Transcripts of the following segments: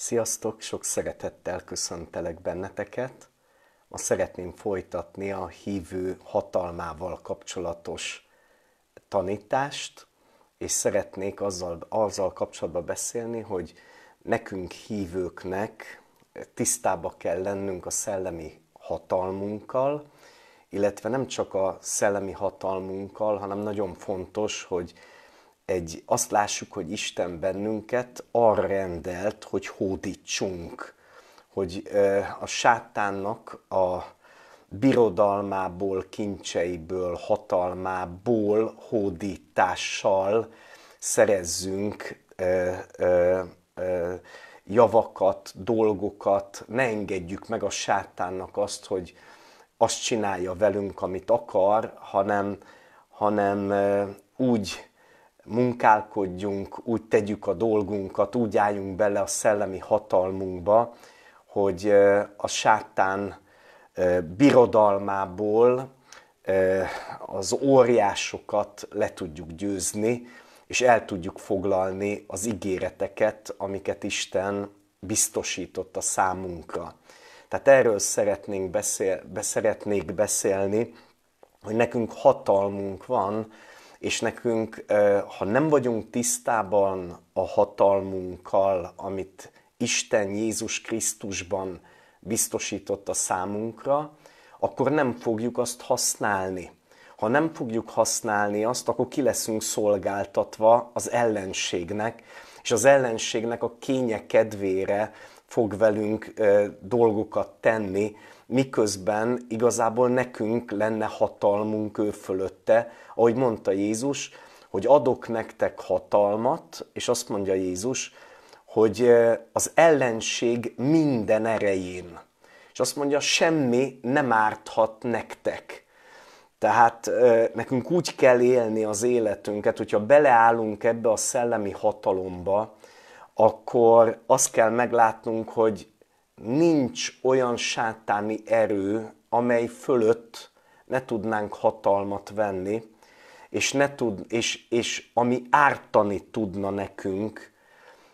Sziasztok, sok szeretettel köszöntelek benneteket. Ma szeretném folytatni a hívő hatalmával kapcsolatos tanítást, és szeretnék azzal, azzal kapcsolatban beszélni, hogy nekünk hívőknek tisztába kell lennünk a szellemi hatalmunkkal, illetve nem csak a szellemi hatalmunkkal, hanem nagyon fontos, hogy egy, azt lássuk, hogy Isten bennünket arra rendelt, hogy hódítsunk, hogy a sátánnak a birodalmából, kincseiből, hatalmából, hódítással szerezzünk ö, ö, ö, javakat, dolgokat, ne engedjük meg a sátánnak azt, hogy azt csinálja velünk, amit akar, hanem, hanem úgy munkálkodjunk, úgy tegyük a dolgunkat, úgy álljunk bele a szellemi hatalmunkba, hogy a sátán birodalmából az óriásokat le tudjuk győzni, és el tudjuk foglalni az ígéreteket, amiket Isten biztosított a számunkra. Tehát erről szeretnénk beszél, szeretnék beszélni, hogy nekünk hatalmunk van és nekünk, ha nem vagyunk tisztában a hatalmunkkal, amit Isten Jézus Krisztusban biztosított a számunkra, akkor nem fogjuk azt használni. Ha nem fogjuk használni azt, akkor ki leszünk szolgáltatva az ellenségnek, és az ellenségnek a kénye kedvére fog velünk dolgokat tenni, miközben igazából nekünk lenne hatalmunk ő fölötte, ahogy mondta Jézus, hogy adok nektek hatalmat, és azt mondja Jézus, hogy az ellenség minden erején. És azt mondja, semmi nem árthat nektek. Tehát nekünk úgy kell élni az életünket, hogyha beleállunk ebbe a szellemi hatalomba, akkor azt kell meglátnunk, hogy nincs olyan sátáni erő, amely fölött ne tudnánk hatalmat venni, és, ne tud, és, és ami ártani tudna nekünk,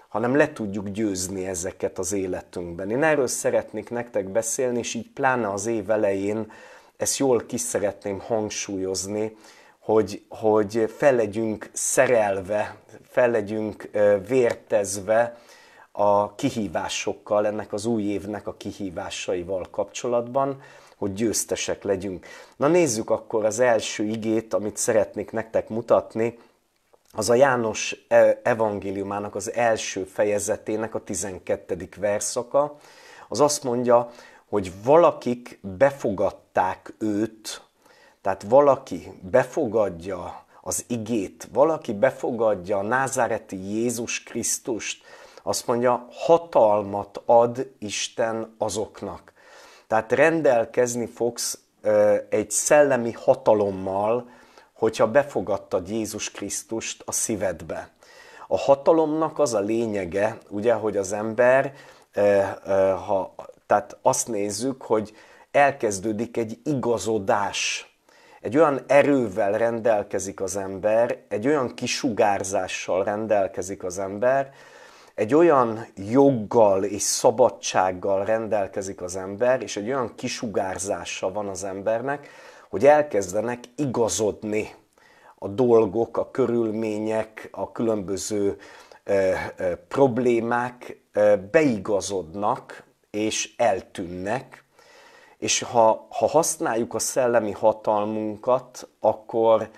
hanem le tudjuk győzni ezeket az életünkben. Én erről szeretnék nektek beszélni, és így pláne az év elején ezt jól ki szeretném hangsúlyozni, hogy, hogy fel legyünk szerelve, fel legyünk vértezve, a kihívásokkal, ennek az új évnek a kihívásaival kapcsolatban, hogy győztesek legyünk. Na nézzük akkor az első igét, amit szeretnék nektek mutatni, az a János e- evangéliumának az első fejezetének a 12. verszaka, az azt mondja, hogy valakik befogadták őt, tehát valaki befogadja az igét, valaki befogadja a názáreti Jézus Krisztust, azt mondja, hatalmat ad Isten azoknak. Tehát rendelkezni fogsz egy szellemi hatalommal, hogyha befogadtad Jézus Krisztust a szívedbe. A hatalomnak az a lényege, ugye, hogy az ember, ha, tehát azt nézzük, hogy elkezdődik egy igazodás. Egy olyan erővel rendelkezik az ember, egy olyan kisugárzással rendelkezik az ember, egy olyan joggal és szabadsággal rendelkezik az ember, és egy olyan kisugárzása van az embernek, hogy elkezdenek igazodni a dolgok, a körülmények, a különböző ö, ö, problémák ö, beigazodnak és eltűnnek. És ha, ha használjuk a szellemi hatalmunkat, akkor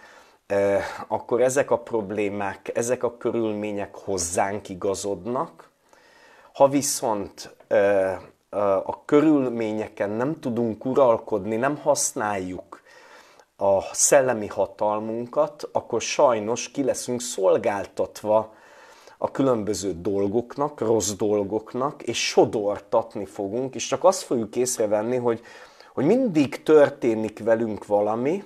akkor ezek a problémák, ezek a körülmények hozzánk igazodnak. Ha viszont a körülményeken nem tudunk uralkodni, nem használjuk a szellemi hatalmunkat, akkor sajnos ki leszünk szolgáltatva a különböző dolgoknak, rossz dolgoknak, és sodortatni fogunk, és csak azt fogjuk észrevenni, hogy, hogy mindig történik velünk valami,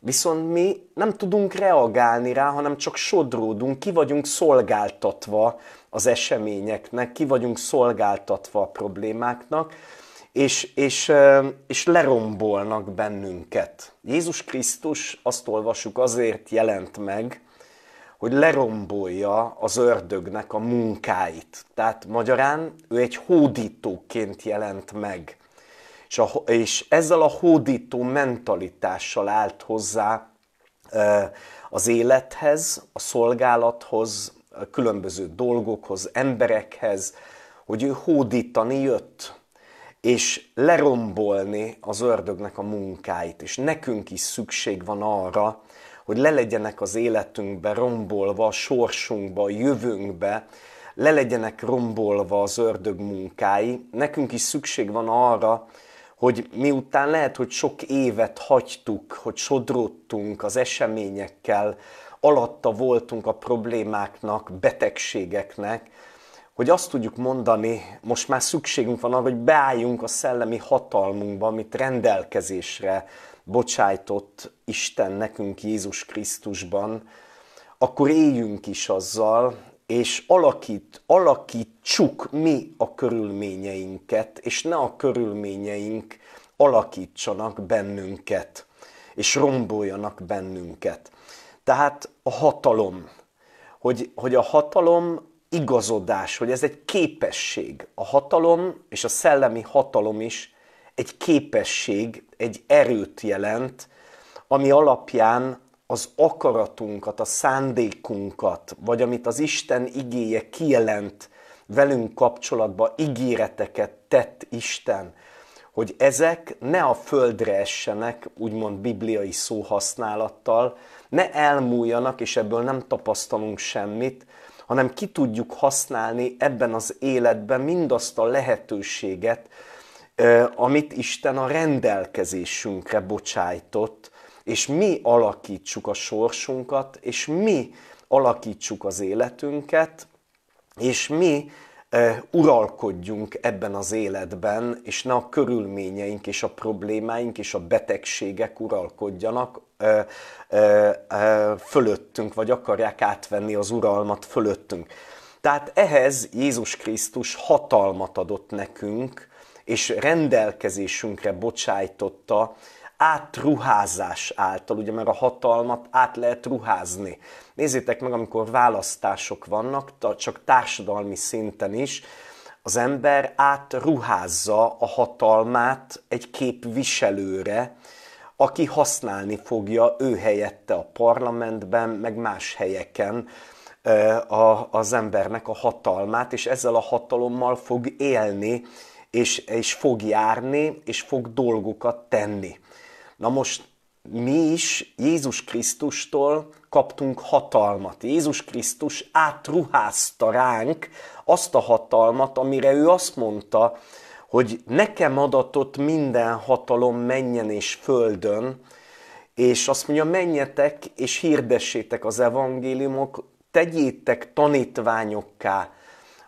Viszont mi nem tudunk reagálni rá, hanem csak sodródunk, ki vagyunk szolgáltatva az eseményeknek, ki vagyunk szolgáltatva a problémáknak, és, és, és lerombolnak bennünket. Jézus Krisztus, azt olvasuk, azért jelent meg, hogy lerombolja az ördögnek a munkáit. Tehát magyarán ő egy hódítóként jelent meg. És, a, és ezzel a hódító mentalitással állt hozzá az élethez, a szolgálathoz, a különböző dolgokhoz, emberekhez, hogy ő hódítani jött, és lerombolni az ördögnek a munkáit. És nekünk is szükség van arra, hogy lelegyenek az életünkbe rombolva, a sorsunkba, a jövőnkbe, lelegyenek rombolva az ördög munkái. Nekünk is szükség van arra, hogy miután lehet, hogy sok évet hagytuk, hogy sodródtunk az eseményekkel, alatta voltunk a problémáknak, betegségeknek, hogy azt tudjuk mondani, most már szükségünk van arra, hogy beálljunk a szellemi hatalmunkba, amit rendelkezésre bocsájtott Isten nekünk Jézus Krisztusban, akkor éljünk is azzal, és alakít, alakítsuk mi a körülményeinket, és ne a körülményeink alakítsanak bennünket, és romboljanak bennünket. Tehát a hatalom, hogy, hogy a hatalom igazodás, hogy ez egy képesség. A hatalom és a szellemi hatalom is egy képesség, egy erőt jelent, ami alapján az akaratunkat, a szándékunkat, vagy amit az Isten igéje kijelent velünk kapcsolatban, ígéreteket tett Isten, hogy ezek ne a földre essenek, úgymond bibliai szóhasználattal, ne elmúljanak, és ebből nem tapasztalunk semmit, hanem ki tudjuk használni ebben az életben mindazt a lehetőséget, amit Isten a rendelkezésünkre bocsájtott, és mi alakítsuk a sorsunkat, és mi alakítsuk az életünket, és mi e, uralkodjunk ebben az életben, és ne a körülményeink és a problémáink és a betegségek uralkodjanak e, e, fölöttünk, vagy akarják átvenni az uralmat fölöttünk. Tehát ehhez Jézus Krisztus hatalmat adott nekünk, és rendelkezésünkre bocsájtotta átruházás által, ugye mert a hatalmat át lehet ruházni. Nézzétek meg, amikor választások vannak, csak társadalmi szinten is, az ember átruházza a hatalmát egy képviselőre, aki használni fogja ő helyette a parlamentben, meg más helyeken a, az embernek a hatalmát, és ezzel a hatalommal fog élni, és, és fog járni, és fog dolgokat tenni. Na most mi is Jézus Krisztustól kaptunk hatalmat. Jézus Krisztus átruházta ránk azt a hatalmat, amire ő azt mondta, hogy nekem adatott minden hatalom menjen és földön, és azt mondja, menjetek és hirdessétek az evangéliumok, tegyétek tanítványokká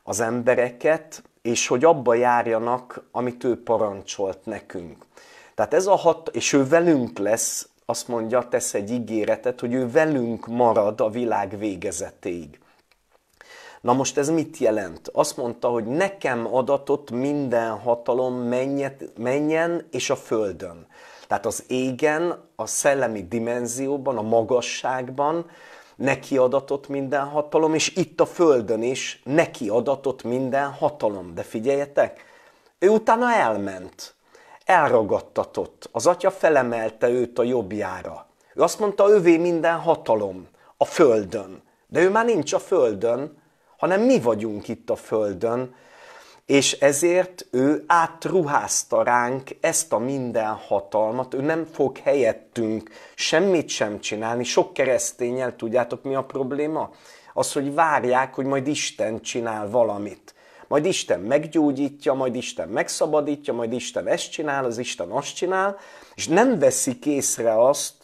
az embereket, és hogy abba járjanak, amit ő parancsolt nekünk. Tehát ez a hat, és ő velünk lesz, azt mondja, tesz egy ígéretet, hogy ő velünk marad a világ végezetéig. Na most ez mit jelent? Azt mondta, hogy nekem adatot minden hatalom menjet, menjen és a földön. Tehát az égen, a szellemi dimenzióban, a magasságban neki adatot minden hatalom, és itt a földön is neki adatot minden hatalom. De figyeljetek, ő utána elment elragadtatott. Az atya felemelte őt a jobbjára. Ő azt mondta, ővé minden hatalom a földön. De ő már nincs a földön, hanem mi vagyunk itt a földön, és ezért ő átruházta ránk ezt a minden hatalmat, ő nem fog helyettünk semmit sem csinálni. Sok keresztényel tudjátok mi a probléma? Az, hogy várják, hogy majd Isten csinál valamit majd Isten meggyógyítja, majd Isten megszabadítja, majd Isten ezt csinál, az Isten azt csinál, és nem veszi észre azt,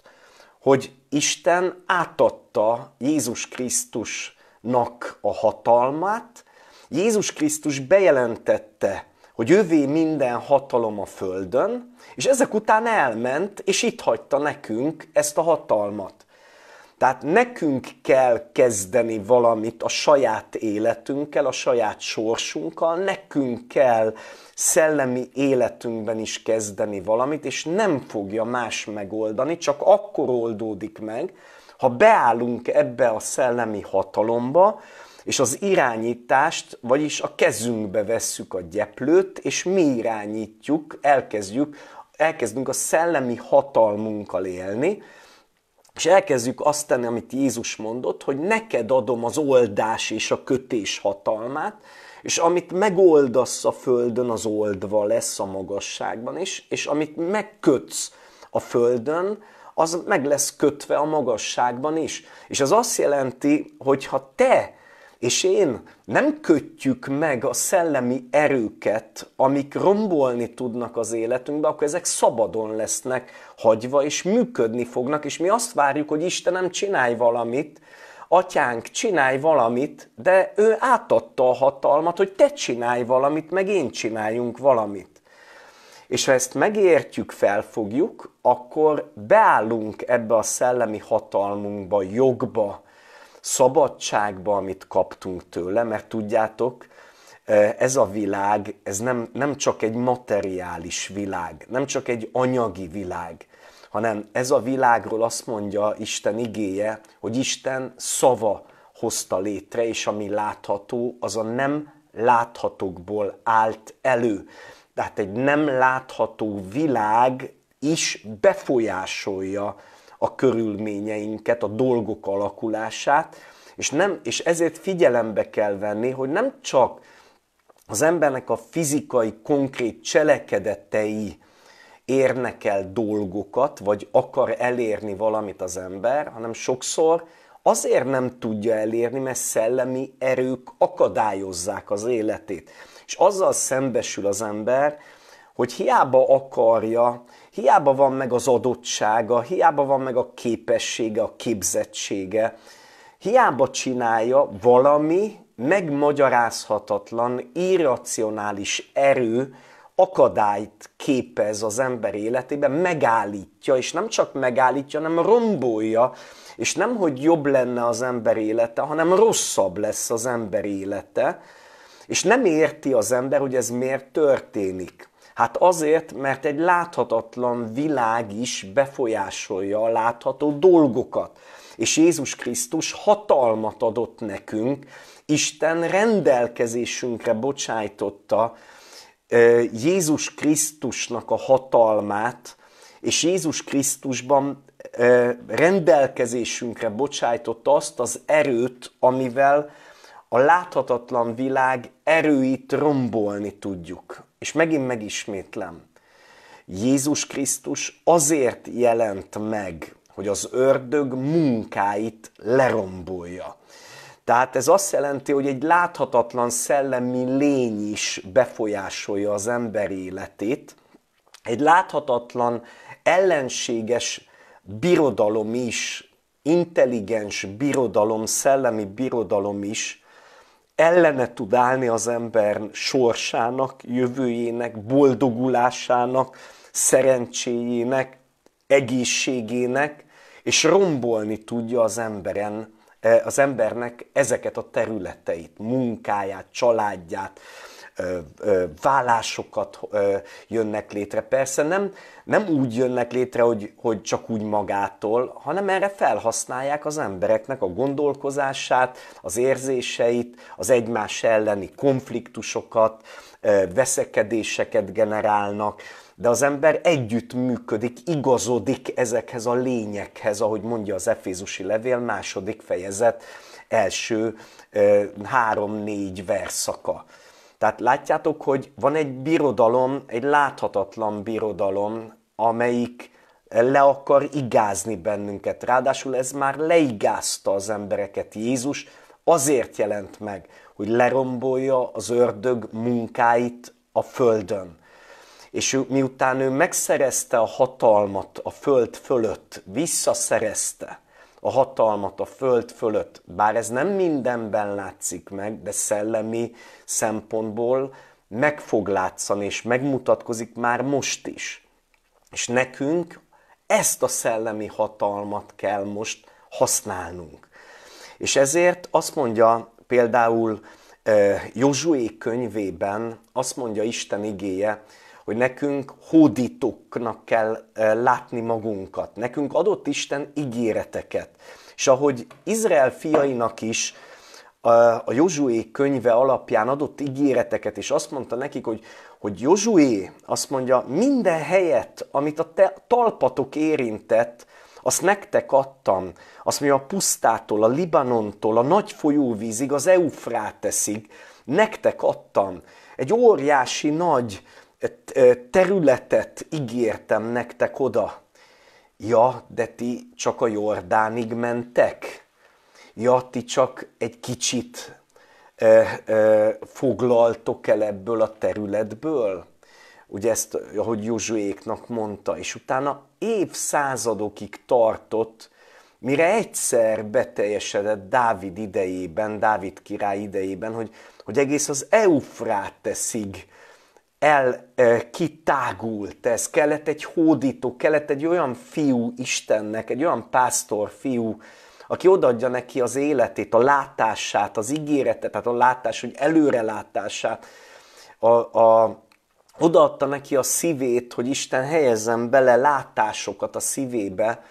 hogy Isten átadta Jézus Krisztusnak a hatalmát, Jézus Krisztus bejelentette, hogy ővé minden hatalom a földön, és ezek után elment, és itt hagyta nekünk ezt a hatalmat. Tehát nekünk kell kezdeni valamit a saját életünkkel, a saját sorsunkkal, nekünk kell szellemi életünkben is kezdeni valamit, és nem fogja más megoldani, csak akkor oldódik meg, ha beállunk ebbe a szellemi hatalomba, és az irányítást, vagyis a kezünkbe vesszük a gyeplőt, és mi irányítjuk, elkezdjük, elkezdünk a szellemi hatalmunkkal élni, és elkezdjük azt tenni, amit Jézus mondott, hogy neked adom az oldás és a kötés hatalmát, és amit megoldasz a földön, az oldva lesz a magasságban is, és amit megkötsz a földön, az meg lesz kötve a magasságban is. És az azt jelenti, hogy ha te és én nem kötjük meg a szellemi erőket, amik rombolni tudnak az életünkbe, akkor ezek szabadon lesznek hagyva, és működni fognak, és mi azt várjuk, hogy Istenem, csinálj valamit, atyánk, csinálj valamit, de ő átadta a hatalmat, hogy te csinálj valamit, meg én csináljunk valamit. És ha ezt megértjük, felfogjuk, akkor beállunk ebbe a szellemi hatalmunkba, jogba, szabadságba, amit kaptunk tőle, mert tudjátok, e, ez a világ, ez nem, nem csak egy materiális világ, nem csak egy anyagi világ, hanem ez a világról azt mondja Isten igéje, hogy Isten szava hozta létre, és ami látható, az a nem láthatókból állt elő. Tehát egy nem látható világ is befolyásolja a körülményeinket, a dolgok alakulását, és, nem, és ezért figyelembe kell venni, hogy nem csak az embernek a fizikai, konkrét cselekedetei érnek el dolgokat, vagy akar elérni valamit az ember, hanem sokszor azért nem tudja elérni, mert szellemi erők akadályozzák az életét. És azzal szembesül az ember, hogy hiába akarja, Hiába van meg az adottsága, hiába van meg a képessége, a képzettsége, hiába csinálja valami megmagyarázhatatlan, irracionális erő, akadályt képez az ember életében, megállítja, és nem csak megállítja, hanem rombolja, és nem, hogy jobb lenne az ember élete, hanem rosszabb lesz az ember élete, és nem érti az ember, hogy ez miért történik. Hát azért, mert egy láthatatlan világ is befolyásolja a látható dolgokat. És Jézus Krisztus hatalmat adott nekünk, Isten rendelkezésünkre bocsájtotta Jézus Krisztusnak a hatalmát, és Jézus Krisztusban rendelkezésünkre bocsájtotta azt az erőt, amivel a láthatatlan világ erőit rombolni tudjuk. És megint megismétlem, Jézus Krisztus azért jelent meg, hogy az ördög munkáit lerombolja. Tehát ez azt jelenti, hogy egy láthatatlan szellemi lény is befolyásolja az ember életét, egy láthatatlan ellenséges birodalom is, intelligens birodalom, szellemi birodalom is ellene tud állni az ember sorsának, jövőjének, boldogulásának, szerencséjének, egészségének, és rombolni tudja az emberen, eh, az embernek ezeket a területeit, munkáját, családját, vállásokat jönnek létre. Persze nem, nem úgy jönnek létre, hogy, hogy csak úgy magától, hanem erre felhasználják az embereknek a gondolkozását, az érzéseit, az egymás elleni konfliktusokat, veszekedéseket generálnak, de az ember együtt működik, igazodik ezekhez a lényekhez, ahogy mondja az Efézusi Levél második fejezet első három-négy verszaka. Tehát látjátok, hogy van egy birodalom, egy láthatatlan birodalom, amelyik le akar igázni bennünket. Ráadásul ez már leigázta az embereket. Jézus azért jelent meg, hogy lerombolja az ördög munkáit a földön. És ő, miután ő megszerezte a hatalmat a föld fölött, visszaszerezte, a hatalmat a föld fölött. Bár ez nem mindenben látszik meg, de szellemi szempontból meg fog látszani, és megmutatkozik már most is. És nekünk ezt a szellemi hatalmat kell most használnunk. És ezért azt mondja például eh, Józsué könyvében, azt mondja Isten igéje, hogy nekünk hódítóknak kell látni magunkat. Nekünk adott Isten ígéreteket. És ahogy Izrael fiainak is a Józsué könyve alapján adott ígéreteket, és azt mondta nekik, hogy, hogy Józsué azt mondja, minden helyet, amit a te talpatok érintett, azt nektek adtam. Azt mondja, a pusztától, a Libanontól, a nagy folyóvízig, az Eufráteszig, nektek adtam. Egy óriási nagy területet ígértem nektek oda. Ja, de ti csak a Jordánig mentek. Ja, ti csak egy kicsit ö, foglaltok el ebből a területből. Ugye ezt, ahogy Józsuéknak mondta, és utána évszázadokig tartott, mire egyszer beteljesedett Dávid idejében, Dávid király idejében, hogy, hogy egész az Eufráteszig kitágult ez, kellett egy hódító, kellett egy olyan fiú Istennek, egy olyan pásztor fiú, aki odaadja neki az életét, a látását, az ígéretet, tehát a látás, hogy előrelátását, a, a, odaadta neki a szívét, hogy Isten helyezzen bele látásokat a szívébe,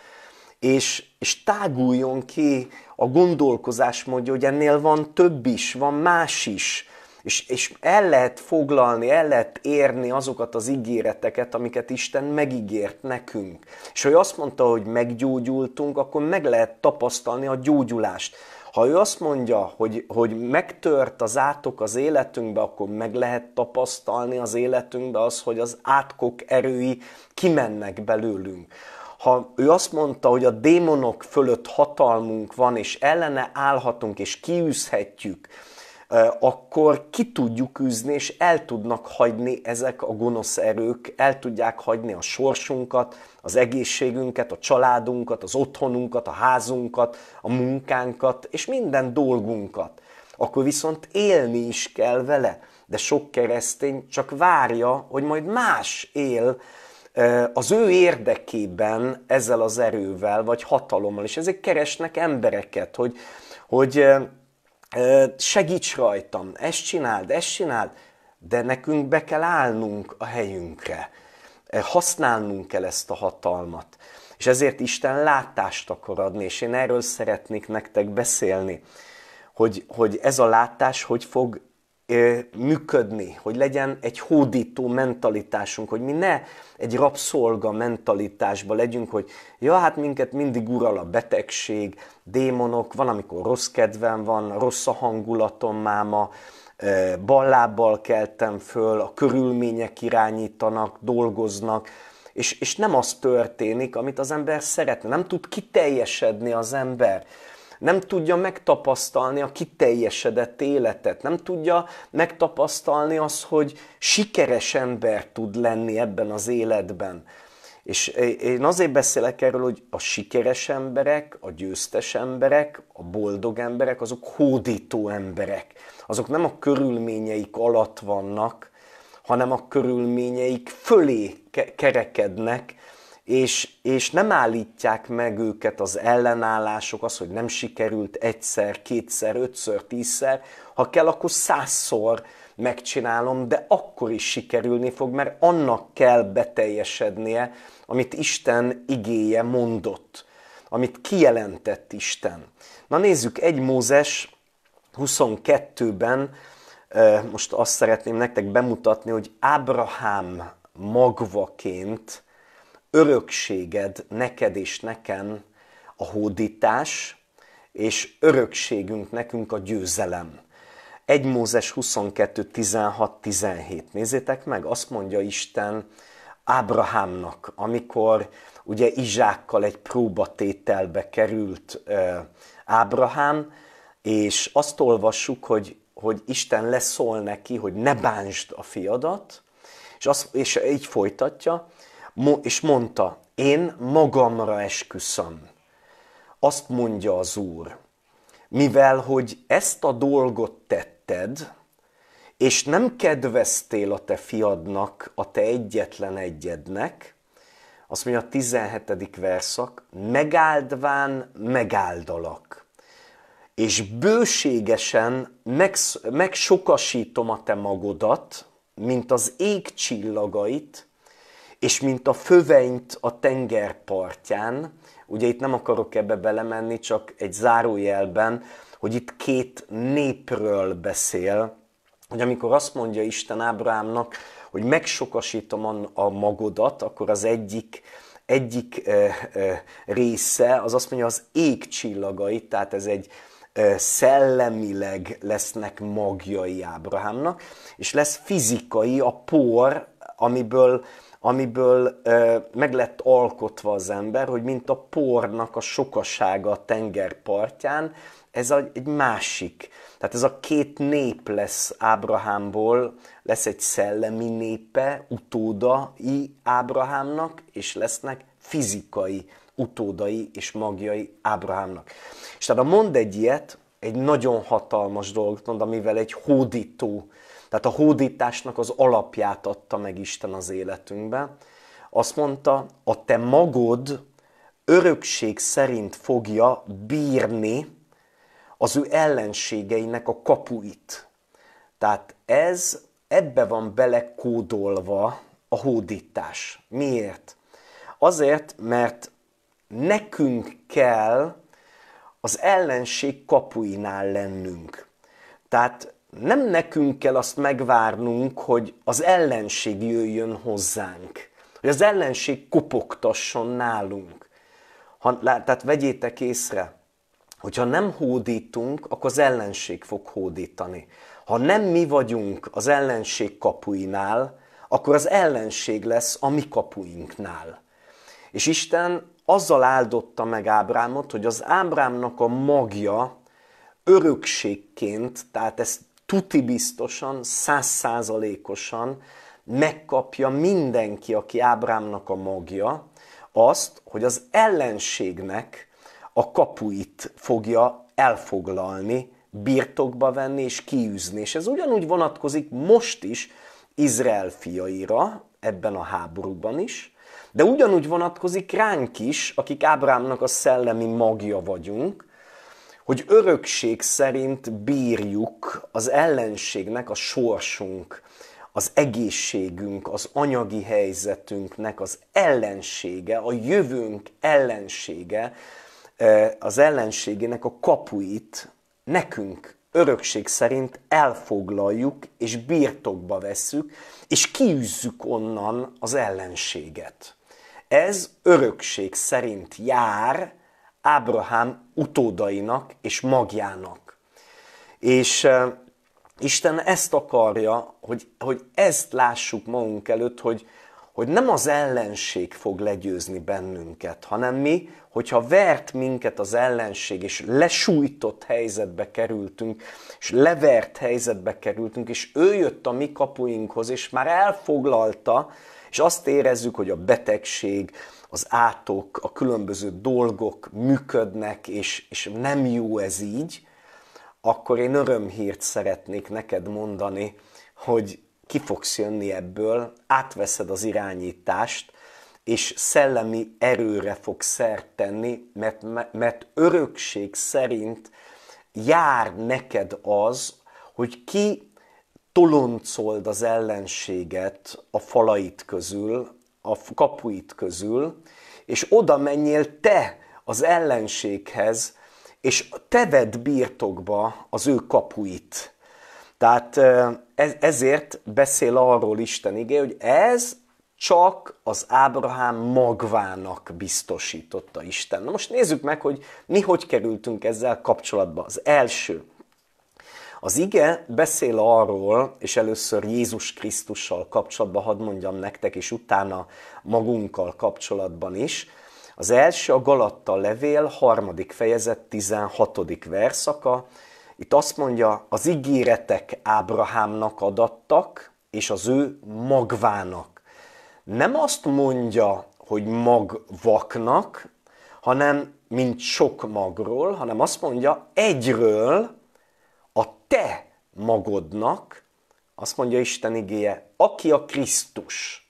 és, és táguljon ki a gondolkozás mondja, hogy ennél van több is, van más is, és, és el lehet foglalni, el lehet érni azokat az ígéreteket, amiket Isten megígért nekünk. És ha ő azt mondta, hogy meggyógyultunk, akkor meg lehet tapasztalni a gyógyulást. Ha ő azt mondja, hogy, hogy megtört az átok az életünkbe, akkor meg lehet tapasztalni az életünkbe az, hogy az átkok erői kimennek belőlünk ha ő azt mondta, hogy a démonok fölött hatalmunk van, és ellene állhatunk, és kiűzhetjük, akkor ki tudjuk űzni, és el tudnak hagyni ezek a gonosz erők, el tudják hagyni a sorsunkat, az egészségünket, a családunkat, az otthonunkat, a házunkat, a munkánkat, és minden dolgunkat. Akkor viszont élni is kell vele, de sok keresztény csak várja, hogy majd más él, az ő érdekében ezzel az erővel, vagy hatalommal, és ezek keresnek embereket, hogy, hogy segíts rajtam, ezt csináld, ezt csináld, de nekünk be kell állnunk a helyünkre, használnunk kell ezt a hatalmat. És ezért Isten látást akar adni, és én erről szeretnék nektek beszélni, hogy, hogy ez a látás hogy fog működni, hogy legyen egy hódító mentalitásunk, hogy mi ne egy rabszolga mentalitásba legyünk, hogy ja, hát minket mindig ural a betegség, démonok, van, amikor rossz kedvem van, rossz a hangulatom máma, ballábbal keltem föl, a körülmények irányítanak, dolgoznak, és, és nem az történik, amit az ember szeretne. Nem tud kiteljesedni az ember nem tudja megtapasztalni a kiteljesedett életet, nem tudja megtapasztalni azt, hogy sikeres ember tud lenni ebben az életben. És én azért beszélek erről, hogy a sikeres emberek, a győztes emberek, a boldog emberek, azok hódító emberek. Azok nem a körülményeik alatt vannak, hanem a körülményeik fölé kerekednek, és, és nem állítják meg őket az ellenállások, az, hogy nem sikerült egyszer, kétszer, ötször, tízszer, ha kell, akkor százszor megcsinálom, de akkor is sikerülni fog, mert annak kell beteljesednie, amit Isten igéje mondott, amit kijelentett Isten. Na nézzük, egy Mózes 22-ben, most azt szeretném nektek bemutatni, hogy Ábrahám magvaként, örökséged neked és nekem a hódítás, és örökségünk nekünk a győzelem. 1 Mózes 22, 16, 17. Nézzétek meg, azt mondja Isten Ábrahámnak, amikor ugye Izsákkal egy próbatételbe került Ábrahám, és azt olvassuk, hogy, hogy Isten leszól neki, hogy ne bánsd a fiadat, és, azt, és így folytatja, és mondta, én magamra esküszöm. Azt mondja az Úr, mivel hogy ezt a dolgot tetted, és nem kedveztél a te fiadnak, a te egyetlen egyednek, azt mondja a 17. verszak, megáldván megáldalak, és bőségesen megsokasítom a te magodat, mint az ég csillagait, és mint a fövenyt a tengerpartján, ugye itt nem akarok ebbe belemenni, csak egy zárójelben, hogy itt két népről beszél, hogy amikor azt mondja Isten Ábrámnak, hogy megsokasítom a magodat, akkor az egyik egyik ö, eh, ö, eh, része az azt mondja az ég csillagai, tehát ez egy ö, eh, szellemileg lesznek magjai Ábrahámnak, és lesz fizikai a por, amiből amiből ö, meg lett alkotva az ember, hogy mint a pornak a sokasága a tengerpartján, ez a, egy másik. Tehát ez a két nép lesz Ábrahámból, lesz egy szellemi népe, utódai Ábrahámnak, és lesznek fizikai utódai és magjai Ábrahámnak. És tehát a mond egy ilyet, egy nagyon hatalmas dolgot mond, amivel egy hódító tehát a hódításnak az alapját adta meg Isten az életünkbe. Azt mondta, a te magod örökség szerint fogja bírni az ő ellenségeinek a kapuit. Tehát ez, ebbe van belekódolva a hódítás. Miért? Azért, mert nekünk kell az ellenség kapuinál lennünk. Tehát nem nekünk kell azt megvárnunk, hogy az ellenség jöjjön hozzánk, hogy az ellenség kopogtasson nálunk. Ha, tehát vegyétek észre, hogyha nem hódítunk, akkor az ellenség fog hódítani. Ha nem mi vagyunk az ellenség kapuinál, akkor az ellenség lesz a mi kapuinknál. És Isten azzal áldotta meg Ábrámot, hogy az Ábrámnak a magja örökségként, tehát ezt tuti biztosan, százszázalékosan megkapja mindenki, aki Ábrámnak a magja, azt, hogy az ellenségnek a kapuit fogja elfoglalni, birtokba venni és kiűzni. És ez ugyanúgy vonatkozik most is Izrael fiaira, ebben a háborúban is, de ugyanúgy vonatkozik ránk is, akik Ábrámnak a szellemi magja vagyunk, hogy örökség szerint bírjuk az ellenségnek a sorsunk, az egészségünk, az anyagi helyzetünknek az ellensége, a jövőnk ellensége, az ellenségének a kapuit nekünk örökség szerint elfoglaljuk és birtokba vesszük, és kiűzzük onnan az ellenséget. Ez örökség szerint jár, Ábrahám utódainak és magjának. És Isten ezt akarja, hogy, hogy ezt lássuk magunk előtt, hogy, hogy nem az ellenség fog legyőzni bennünket, hanem mi, hogyha vert minket az ellenség, és lesújtott helyzetbe kerültünk, és levert helyzetbe kerültünk, és ő jött a mi kapuinkhoz, és már elfoglalta, és azt érezzük, hogy a betegség, az átok, a különböző dolgok működnek, és, és nem jó ez így, akkor én örömhírt szeretnék neked mondani, hogy ki fogsz jönni ebből, átveszed az irányítást, és szellemi erőre fog szert tenni, mert, mert örökség szerint jár neked az, hogy ki toloncold az ellenséget a falait közül, a kapuit közül, és oda menjél te az ellenséghez, és te vedd birtokba az ő kapuit. Tehát e-, ezért beszél arról Isten igé, hogy ez csak az Ábrahám magvának biztosította Isten. Na most nézzük meg, hogy mi hogy kerültünk ezzel kapcsolatba. Az első, az ige beszél arról, és először Jézus Krisztussal kapcsolatban hadd mondjam nektek, és utána magunkkal kapcsolatban is. Az első a Galatta levél, harmadik fejezet, 16. verszaka. Itt azt mondja, az ígéretek Ábrahámnak adattak, és az ő magvának. Nem azt mondja, hogy magvaknak, hanem mint sok magról, hanem azt mondja egyről, te magodnak, azt mondja Isten igéje, aki a Krisztus.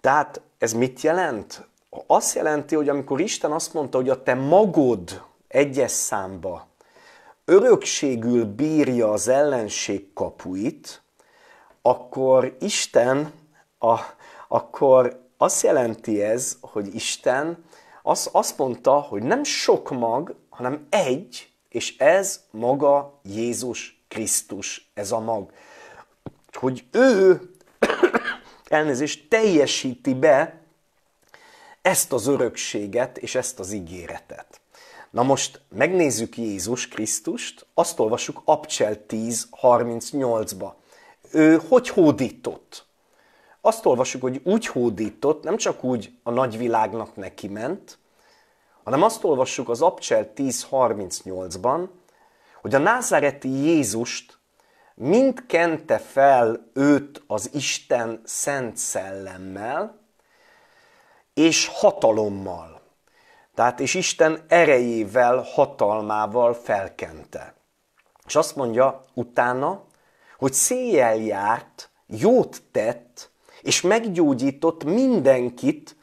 Tehát ez mit jelent? Azt jelenti, hogy amikor Isten azt mondta, hogy a te magod egyes számba örökségül bírja az ellenség kapuit, akkor Isten, a, akkor azt jelenti ez, hogy Isten az, azt mondta, hogy nem sok mag, hanem egy, és ez maga Jézus Krisztus, ez a mag. Hogy ő, elnézést, teljesíti be ezt az örökséget és ezt az ígéretet. Na most megnézzük Jézus Krisztust, azt olvasjuk Abcsel 10.38-ba. Ő hogy hódított? Azt olvasjuk, hogy úgy hódított, nem csak úgy a nagyvilágnak neki ment, hanem azt olvassuk az Abcsel 10.38-ban, hogy a názáreti Jézust mind kente fel őt az Isten szent szellemmel és hatalommal. Tehát és Isten erejével, hatalmával felkente. És azt mondja utána, hogy széjjel járt, jót tett, és meggyógyított mindenkit,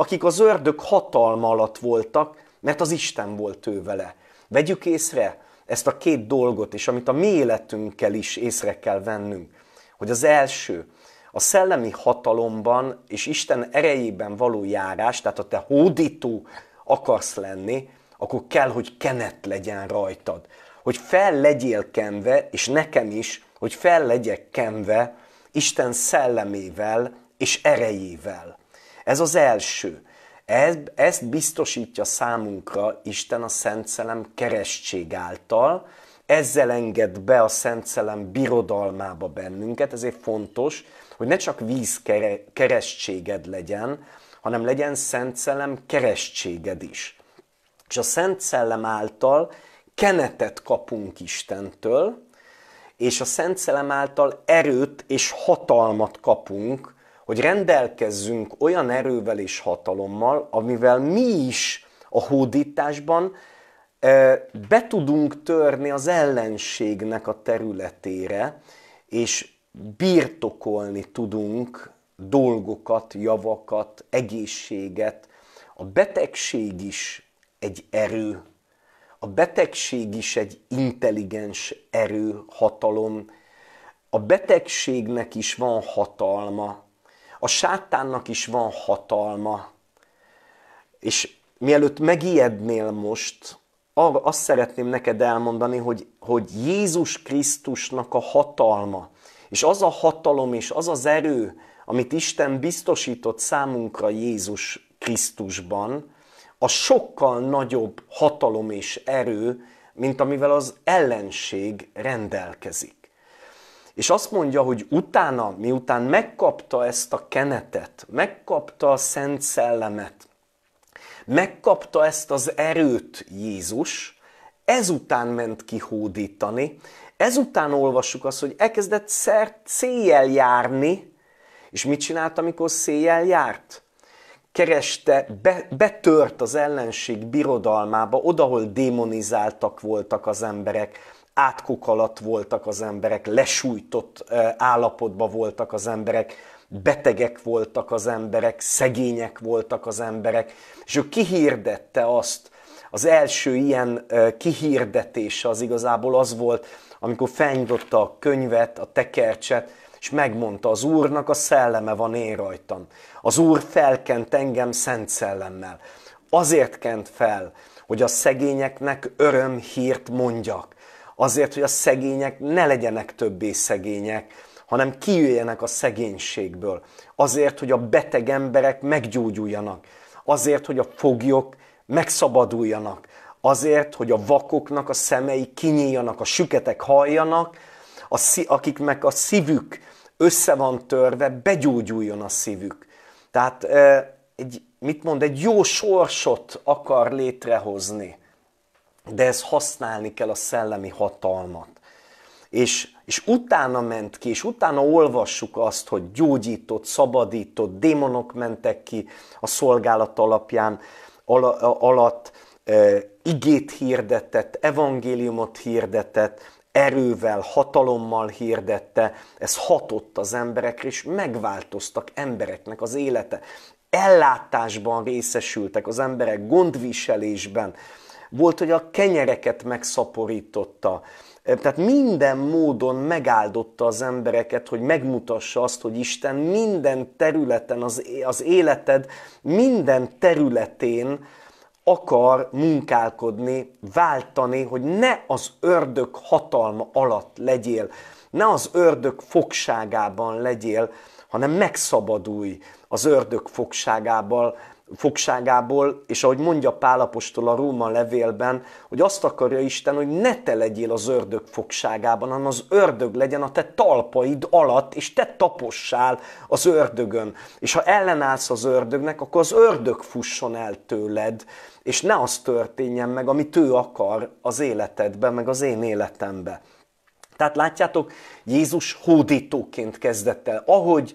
akik az ördög hatalma alatt voltak, mert az Isten volt ő vele. Vegyük észre ezt a két dolgot, és amit a mi életünkkel is észre kell vennünk, hogy az első, a szellemi hatalomban és Isten erejében való járás, tehát ha te hódító akarsz lenni, akkor kell, hogy kenet legyen rajtad. Hogy fel legyél kenve, és nekem is, hogy fel legyek kenve Isten szellemével és erejével. Ez az első. Ezt biztosítja számunkra Isten a Szent Szelem keresztség által, ezzel enged be a Szent Szelem birodalmába bennünket, ezért fontos, hogy ne csak víz keresztséged legyen, hanem legyen Szent Szellem keresztséged is. És a Szent Szellem által kenetet kapunk Istentől, és a Szent Szellem által erőt és hatalmat kapunk hogy rendelkezzünk olyan erővel és hatalommal, amivel mi is a hódításban be tudunk törni az ellenségnek a területére, és birtokolni tudunk dolgokat, javakat, egészséget. A betegség is egy erő, a betegség is egy intelligens erő, hatalom. A betegségnek is van hatalma, a sátánnak is van hatalma. És mielőtt megijednél most, azt szeretném neked elmondani, hogy, hogy Jézus Krisztusnak a hatalma, és az a hatalom és az az erő, amit Isten biztosított számunkra Jézus Krisztusban, a sokkal nagyobb hatalom és erő, mint amivel az ellenség rendelkezik. És azt mondja, hogy utána, miután megkapta ezt a kenetet, megkapta a Szent Szellemet, megkapta ezt az erőt Jézus, ezután ment kihódítani, ezután olvassuk azt, hogy elkezdett szert széjjel járni, és mit csinált, amikor széjjel járt? kereste, be, betört az ellenség birodalmába, odahol démonizáltak voltak az emberek, átkok alatt voltak az emberek, lesújtott állapotban voltak az emberek, betegek voltak az emberek, szegények voltak az emberek, és ő kihirdette azt, az első ilyen kihirdetése az igazából az volt, amikor felnyitotta a könyvet, a tekercset, és megmondta, az Úrnak a szelleme van én rajtam. Az Úr felkent engem szent szellemmel. Azért kent fel, hogy a szegényeknek öröm hírt mondjak. Azért, hogy a szegények ne legyenek többé szegények, hanem kijöjjenek a szegénységből. Azért, hogy a beteg emberek meggyógyuljanak. Azért, hogy a foglyok megszabaduljanak. Azért, hogy a vakoknak a szemei kinyíljanak, a süketek halljanak, a akiknek a szívük össze van törve, begyógyuljon a szívük. Tehát eh, egy, mit mond, egy jó sorsot akar létrehozni de ez használni kell a szellemi hatalmat. És, és utána ment ki, és utána olvassuk azt, hogy gyógyított, szabadított, démonok mentek ki a szolgálat alapján, al, alatt, e, igét hirdetett, evangéliumot hirdetett, erővel, hatalommal hirdette, ez hatott az emberekre, és megváltoztak embereknek az élete. Ellátásban részesültek az emberek, gondviselésben, volt, hogy a kenyereket megszaporította. Tehát minden módon megáldotta az embereket, hogy megmutassa azt, hogy Isten minden területen, az, életed minden területén akar munkálkodni, váltani, hogy ne az ördög hatalma alatt legyél, ne az ördög fogságában legyél, hanem megszabadulj az ördög fogságából fogságából, és ahogy mondja Pálapostól a Róma levélben, hogy azt akarja Isten, hogy ne te legyél az ördög fogságában, hanem az ördög legyen a te talpaid alatt, és te tapossál az ördögön. És ha ellenállsz az ördögnek, akkor az ördög fusson el tőled, és ne az történjen meg, amit ő akar az életedbe, meg az én életembe. Tehát látjátok, Jézus hódítóként kezdett el. Ahogy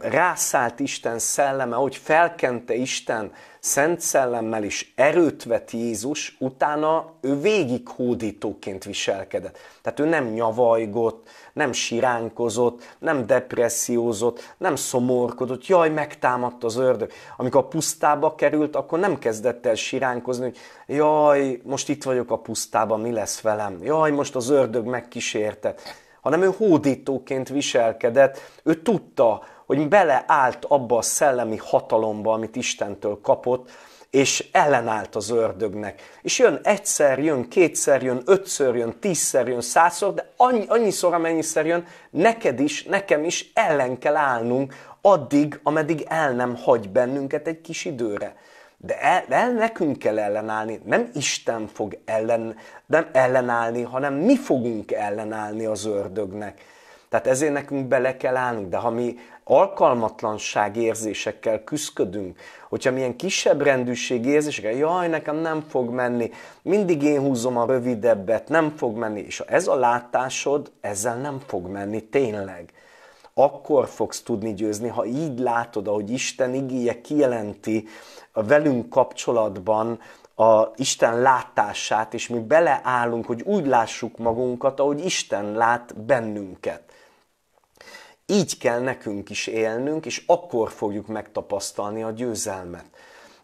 rászállt Isten szelleme, hogy felkente Isten szent szellemmel is erőt vett Jézus, utána ő végig hódítóként viselkedett. Tehát ő nem nyavajgott, nem siránkozott, nem depressziózott, nem szomorkodott, jaj, megtámadt az ördög. Amikor a pusztába került, akkor nem kezdett el siránkozni, hogy jaj, most itt vagyok a pusztában, mi lesz velem? Jaj, most az ördög megkísértett hanem ő hódítóként viselkedett, ő tudta, hogy beleállt abba a szellemi hatalomba, amit Istentől kapott, és ellenállt az ördögnek. És jön egyszer, jön kétszer, jön ötször, jön tízszer, jön százszor, de annyi, annyiszor, amennyiszer jön, neked is, nekem is ellen kell állnunk addig, ameddig el nem hagy bennünket egy kis időre. De el, el nekünk kell ellenállni, nem Isten fog ellen, nem ellenállni, hanem mi fogunk ellenállni az ördögnek. Tehát ezért nekünk bele kell állnunk, de ha mi alkalmatlanság érzésekkel küzdködünk, hogyha milyen kisebb rendűség érzésekkel, jaj, nekem nem fog menni, mindig én húzom a rövidebbet, nem fog menni, és ha ez a látásod, ezzel nem fog menni tényleg. Akkor fogsz tudni győzni, ha így látod, ahogy Isten igéje kijelenti, a velünk kapcsolatban a Isten látását, és mi beleállunk, hogy úgy lássuk magunkat, ahogy Isten lát bennünket. Így kell nekünk is élnünk, és akkor fogjuk megtapasztalni a győzelmet.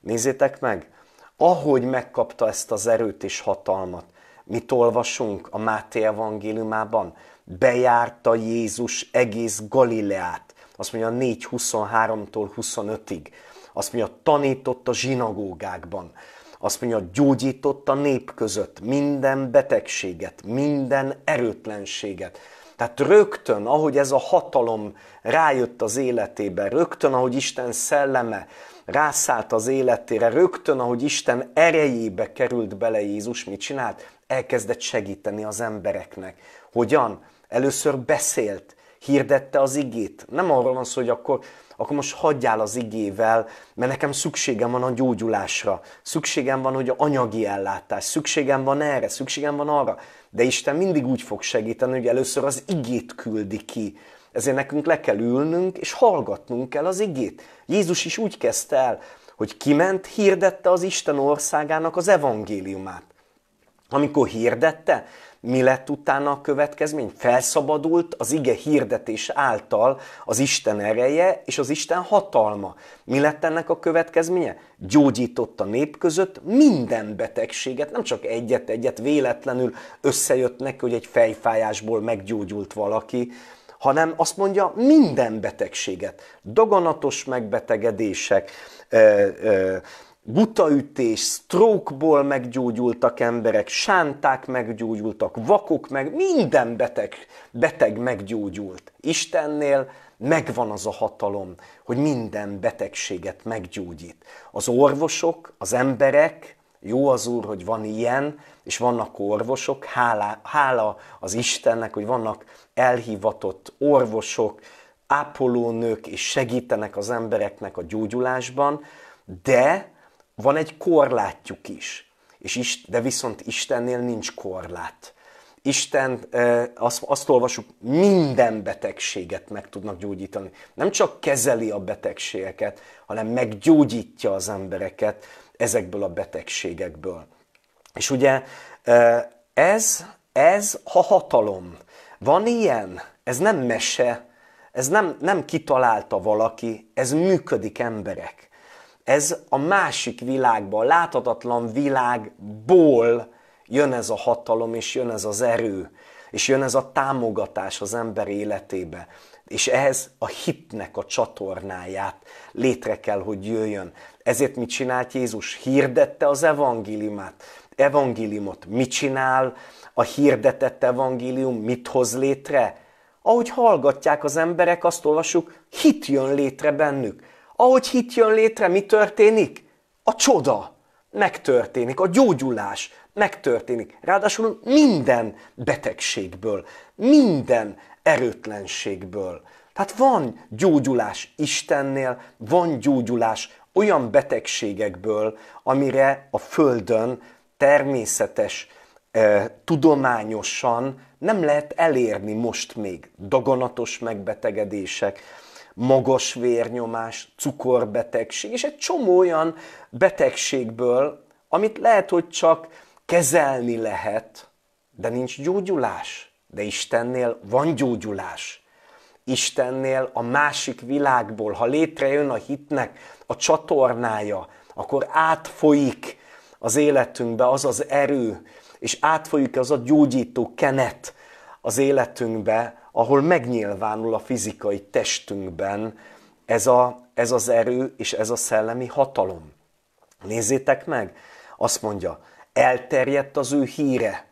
Nézzétek meg, ahogy megkapta ezt az erőt és hatalmat, mit olvasunk a Máté evangéliumában? Bejárta Jézus egész Galileát. Azt mondja 4.23-tól 25-ig azt mondja, tanított a zsinagógákban, azt mondja, gyógyított a nép között minden betegséget, minden erőtlenséget. Tehát rögtön, ahogy ez a hatalom rájött az életébe, rögtön, ahogy Isten szelleme rászállt az életére, rögtön, ahogy Isten erejébe került bele Jézus, mit csinált? Elkezdett segíteni az embereknek. Hogyan? Először beszélt, hirdette az igét. Nem arról van szó, hogy akkor akkor most hagyjál az igével, mert nekem szükségem van a gyógyulásra, szükségem van, hogy a anyagi ellátás, szükségem van erre, szükségem van arra. De Isten mindig úgy fog segíteni, hogy először az igét küldi ki. Ezért nekünk le kell ülnünk, és hallgatnunk kell az igét. Jézus is úgy kezdte el, hogy kiment, hirdette az Isten országának az evangéliumát. Amikor hirdette, mi lett utána a következmény? Felszabadult az ige hirdetés által az Isten ereje és az Isten hatalma. Mi lett ennek a következménye? Gyógyított a nép között minden betegséget, nem csak egyet-egyet véletlenül összejött neki, hogy egy fejfájásból meggyógyult valaki, hanem azt mondja minden betegséget, daganatos megbetegedések, ö, ö, gutaütés, stroke-ból meggyógyultak emberek, sánták meggyógyultak, vakok meg, minden beteg, beteg meggyógyult. Istennél megvan az a hatalom, hogy minden betegséget meggyógyít. Az orvosok, az emberek, jó az Úr, hogy van ilyen, és vannak orvosok, hála, hála az Istennek, hogy vannak elhivatott orvosok, ápolónők, és segítenek az embereknek a gyógyulásban, de van egy korlátjuk is, és Isten, de viszont Istennél nincs korlát. Isten, azt, azt olvasjuk, minden betegséget meg tudnak gyógyítani. Nem csak kezeli a betegségeket, hanem meggyógyítja az embereket ezekből a betegségekből. És ugye ez, ez a hatalom. Van ilyen? Ez nem mese, ez nem, nem kitalálta valaki, ez működik emberek. Ez a másik világban, a láthatatlan világból jön ez a hatalom, és jön ez az erő, és jön ez a támogatás az ember életébe. És ehhez a hitnek a csatornáját létre kell, hogy jöjjön. Ezért mit csinált Jézus? Hirdette az evangéliumát. Evangéliumot mit csinál? A hirdetett evangélium mit hoz létre? Ahogy hallgatják az emberek, azt olvassuk, hit jön létre bennük. Ahogy hit jön létre, mi történik? A csoda megtörténik, a gyógyulás megtörténik. Ráadásul minden betegségből, minden erőtlenségből. Tehát van gyógyulás Istennél, van gyógyulás olyan betegségekből, amire a Földön természetes, eh, tudományosan nem lehet elérni most még daganatos megbetegedések, magas vérnyomás, cukorbetegség, és egy csomó olyan betegségből, amit lehet, hogy csak kezelni lehet, de nincs gyógyulás. De Istennél van gyógyulás. Istennél a másik világból, ha létrejön a hitnek a csatornája, akkor átfolyik az életünkbe az az erő, és átfolyik az a gyógyító kenet az életünkbe, ahol megnyilvánul a fizikai testünkben ez, a, ez az erő és ez a szellemi hatalom. Nézzétek meg, azt mondja, elterjedt az ő híre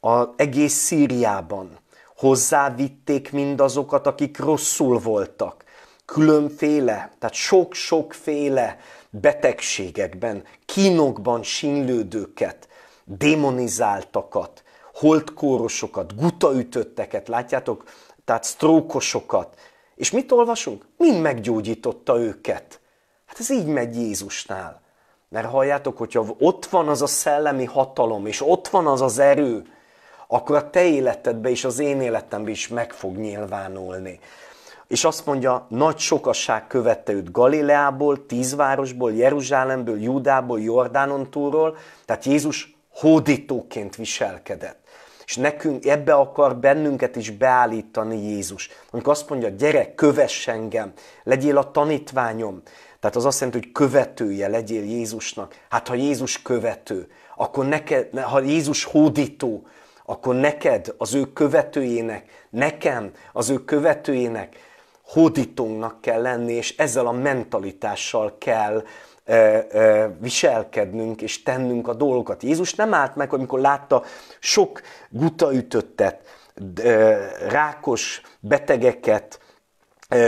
a egész Szíriában. Hozzávitték mindazokat, akik rosszul voltak. Különféle, tehát sok-sokféle betegségekben, kínokban sínlődőket, démonizáltakat, holtkórosokat, gutaütötteket, látjátok, tehát sztrókosokat. És mit olvasunk? Mind meggyógyította őket. Hát ez így megy Jézusnál. Mert halljátok, hogyha ott van az a szellemi hatalom, és ott van az az erő, akkor a te életedbe és az én életembe is meg fog nyilvánulni. És azt mondja, nagy sokasság követte őt Galileából, tízvárosból, Jeruzsálemből, Júdából, Jordánon túlról, tehát Jézus hódítóként viselkedett. És nekünk ebbe akar bennünket is beállítani Jézus. Amikor azt mondja, gyere, kövess engem, legyél a tanítványom. Tehát az azt jelenti, hogy követője legyél Jézusnak. Hát ha Jézus követő, akkor neked, ha Jézus hódító, akkor neked, az ő követőjének, nekem, az ő követőjének hódítónak kell lenni, és ezzel a mentalitással kell viselkednünk és tennünk a dolgokat. Jézus nem állt meg, amikor látta sok gutaütöttet, rákos betegeket,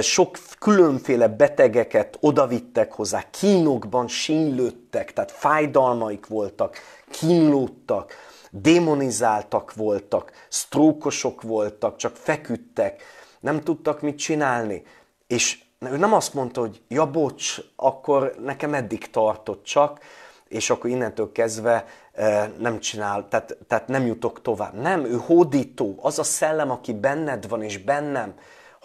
sok különféle betegeket odavittek hozzá, kínokban sínlődtek, tehát fájdalmaik voltak, kínlódtak, démonizáltak voltak, sztrókosok voltak, csak feküdtek, nem tudtak mit csinálni. És ő nem azt mondta, hogy ja bocs, akkor nekem eddig tartott csak, és akkor innentől kezdve e, nem csinál, tehát, tehát nem jutok tovább. Nem, ő hódító, az a szellem, aki benned van és bennem,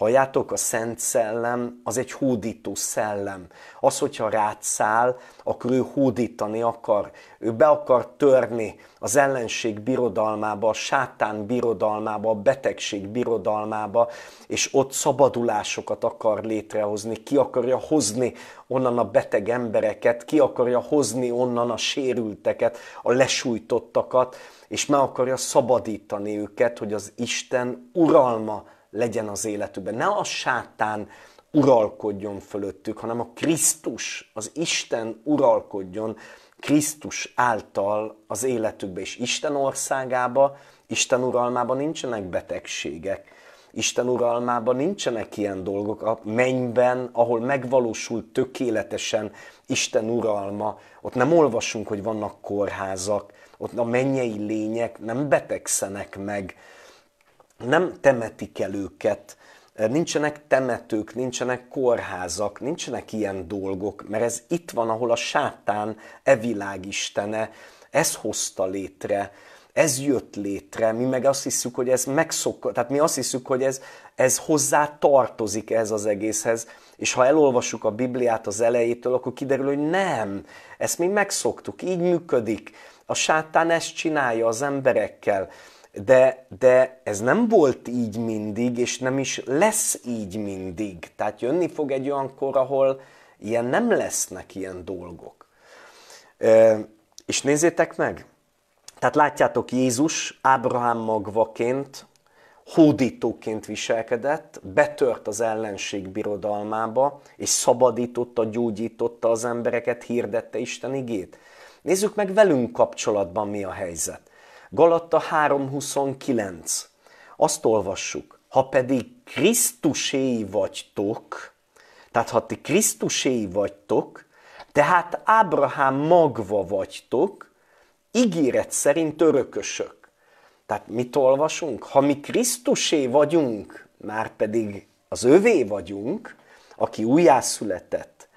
Halljátok, a Szent Szellem az egy hódító szellem. Az, hogyha száll, akkor ő hódítani akar. Ő be akar törni az ellenség birodalmába, a sátán birodalmába, a betegség birodalmába, és ott szabadulásokat akar létrehozni. Ki akarja hozni onnan a beteg embereket, ki akarja hozni onnan a sérülteket, a lesújtottakat, és meg akarja szabadítani őket, hogy az Isten uralma legyen az életükben. Ne a sátán uralkodjon fölöttük, hanem a Krisztus, az Isten uralkodjon Krisztus által az életükbe, és Isten országába, Isten uralmában nincsenek betegségek, Isten uralmában nincsenek ilyen dolgok. A mennyben, ahol megvalósul tökéletesen Isten uralma, ott nem olvasunk, hogy vannak kórházak, ott a mennyei lények nem betegszenek meg, nem temetik el őket, nincsenek temetők, nincsenek kórházak, nincsenek ilyen dolgok, mert ez itt van, ahol a sátán, e világ istene, ez hozta létre, ez jött létre, mi meg azt hiszük, hogy ez megszokott, tehát mi azt hiszük, hogy ez, ez hozzá tartozik ez az egészhez, és ha elolvassuk a Bibliát az elejétől, akkor kiderül, hogy nem, ezt mi megszoktuk, így működik, a sátán ezt csinálja az emberekkel, de, de ez nem volt így mindig, és nem is lesz így mindig. Tehát jönni fog egy olyan kor, ahol ilyen nem lesznek ilyen dolgok. E, és nézzétek meg, tehát látjátok, Jézus Ábrahám magvaként, hódítóként viselkedett, betört az ellenség birodalmába, és szabadította, gyógyította az embereket, hirdette Isten igét. Nézzük meg velünk kapcsolatban mi a helyzet. Galatta 3.29. Azt olvassuk, ha pedig Krisztuséi vagytok, tehát ha ti Krisztuséi vagytok, tehát Ábrahám magva vagytok, ígéret szerint örökösök. Tehát mit olvasunk? Ha mi Krisztusé vagyunk, már pedig az övé vagyunk, aki újjászületett,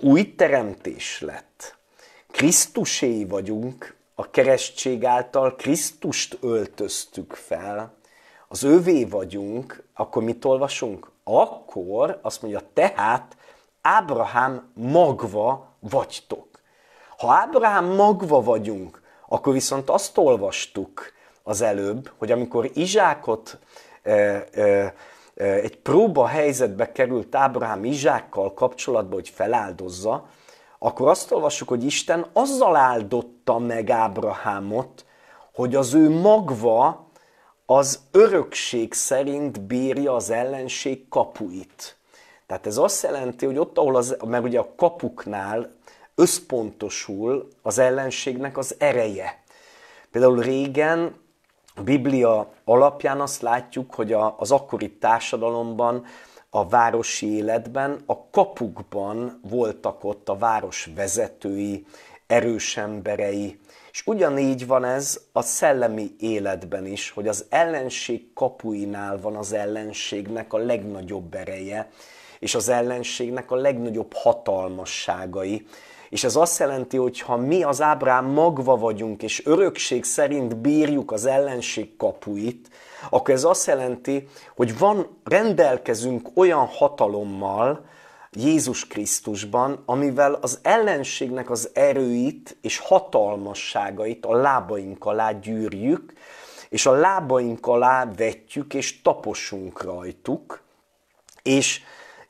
új teremtés lett, Krisztusé vagyunk, a keresztség által Krisztust öltöztük fel, az ővé vagyunk, akkor mit olvasunk? Akkor, azt mondja, tehát Ábrahám magva vagytok. Ha Ábrahám magva vagyunk, akkor viszont azt olvastuk az előbb, hogy amikor Izsákot e, e, e egy próba helyzetbe került Ábrahám Izsákkal kapcsolatban, hogy feláldozza, akkor azt olvassuk, hogy Isten azzal áldotta meg Ábrahámot, hogy az ő magva az örökség szerint bírja az ellenség kapuit. Tehát ez azt jelenti, hogy ott, ahol az, mert ugye a kapuknál összpontosul az ellenségnek az ereje. Például régen a Biblia alapján azt látjuk, hogy a, az akkori társadalomban a városi életben, a kapukban voltak ott a város vezetői, erős emberei, és ugyanígy van ez a szellemi életben is, hogy az ellenség kapuinál van az ellenségnek a legnagyobb ereje, és az ellenségnek a legnagyobb hatalmasságai. És ez azt jelenti, hogy ha mi az ábrán magva vagyunk, és örökség szerint bírjuk az ellenség kapuit, akkor ez azt jelenti, hogy van, rendelkezünk olyan hatalommal, Jézus Krisztusban, amivel az ellenségnek az erőit és hatalmasságait a lábaink alá gyűrjük, és a lábaink alá vetjük, és taposunk rajtuk, és,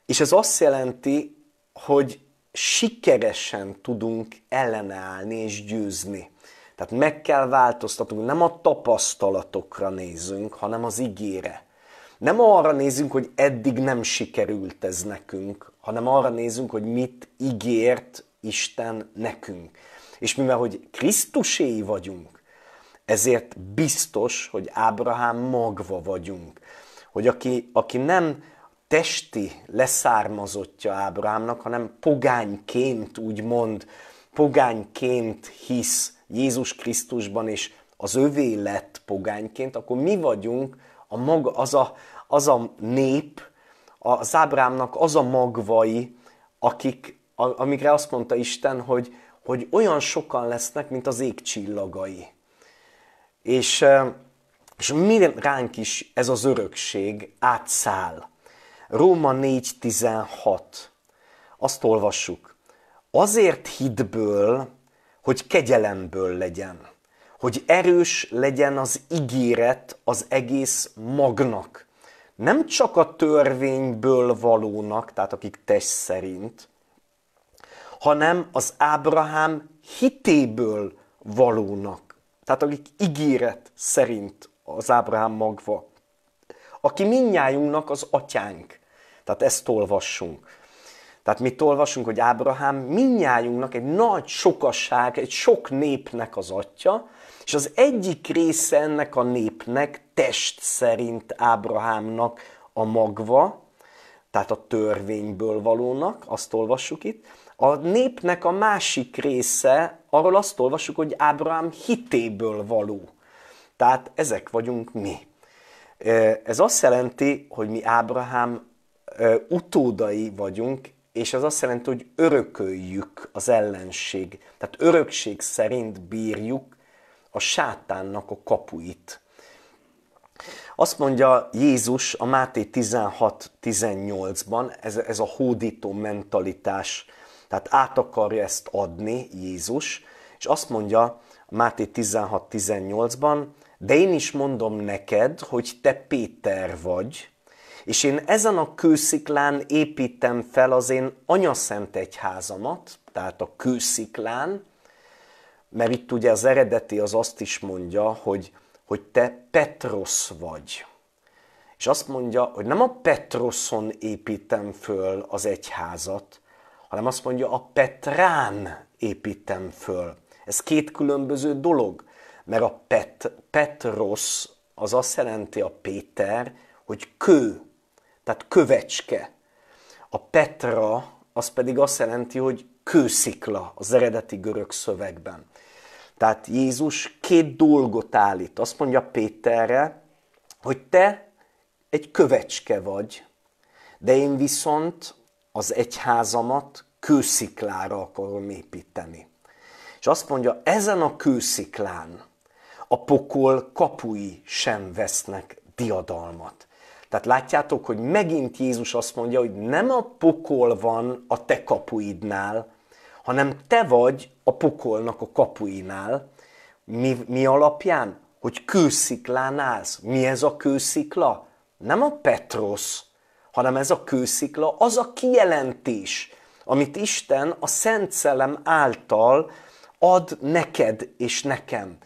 és ez azt jelenti, hogy sikeresen tudunk ellenállni és győzni. Tehát meg kell változtatnunk, nem a tapasztalatokra nézünk, hanem az igére. Nem arra nézünk, hogy eddig nem sikerült ez nekünk, hanem arra nézünk, hogy mit ígért Isten nekünk. És mivel, hogy Krisztuséi vagyunk, ezért biztos, hogy Ábrahám magva vagyunk. Hogy aki, aki nem testi leszármazottja Ábrahámnak, hanem pogányként, úgymond, pogányként hisz Jézus Krisztusban, és az övé lett pogányként, akkor mi vagyunk a maga, az, a, az a nép, az Ábrámnak az a magvai, akik, amikre azt mondta Isten, hogy, hogy olyan sokan lesznek, mint az ég csillagai. És, és mi ránk is ez az örökség átszáll. Róma 4.16. Azt olvassuk. Azért hitből hogy kegyelemből legyen, hogy erős legyen az ígéret az egész magnak, nem csak a törvényből valónak, tehát akik test szerint, hanem az Ábrahám hitéből valónak, tehát akik ígéret szerint az Ábrahám magva, aki minnyájunknak az atyánk. Tehát ezt olvassunk. Tehát mit olvasunk, hogy Ábrahám minnyájunknak egy nagy sokasság, egy sok népnek az atya, és az egyik része ennek a népnek test szerint Ábrahámnak a magva, tehát a törvényből valónak, azt olvassuk itt. A népnek a másik része, arról azt olvassuk, hogy Ábrahám hitéből való. Tehát ezek vagyunk mi. Ez azt jelenti, hogy mi Ábrahám utódai vagyunk, és az azt jelenti, hogy örököljük az ellenség, tehát örökség szerint bírjuk a sátánnak a kapuit. Azt mondja Jézus a Máté 16-18-ban, ez, ez a hódító mentalitás, tehát át akarja ezt adni Jézus, és azt mondja Máté 16-18-ban, de én is mondom neked, hogy te Péter vagy, és én ezen a kősziklán építem fel az én anyaszent egyházamat, tehát a kősziklán, mert itt ugye az eredeti az azt is mondja, hogy, hogy te Petrosz vagy. És azt mondja, hogy nem a Petroszon építem föl az egyházat, hanem azt mondja, a Petrán építem föl. Ez két különböző dolog, mert a Pet, Petrosz az azt jelenti a Péter, hogy kő, tehát kövecske. A Petra az pedig azt jelenti, hogy kőszikla az eredeti görög szövegben. Tehát Jézus két dolgot állít. Azt mondja Péterre, hogy te egy kövecske vagy, de én viszont az egyházamat kősziklára akarom építeni. És azt mondja, ezen a kősziklán a pokol kapui sem vesznek diadalmat. Tehát látjátok, hogy megint Jézus azt mondja, hogy nem a pokol van a te kapuidnál, hanem te vagy a pokolnak a kapuinál. Mi, mi alapján? Hogy kősziklán állsz. Mi ez a kőszikla? Nem a Petrosz, hanem ez a kőszikla, az a kijelentés, amit Isten a Szent Szellem által ad neked és nekem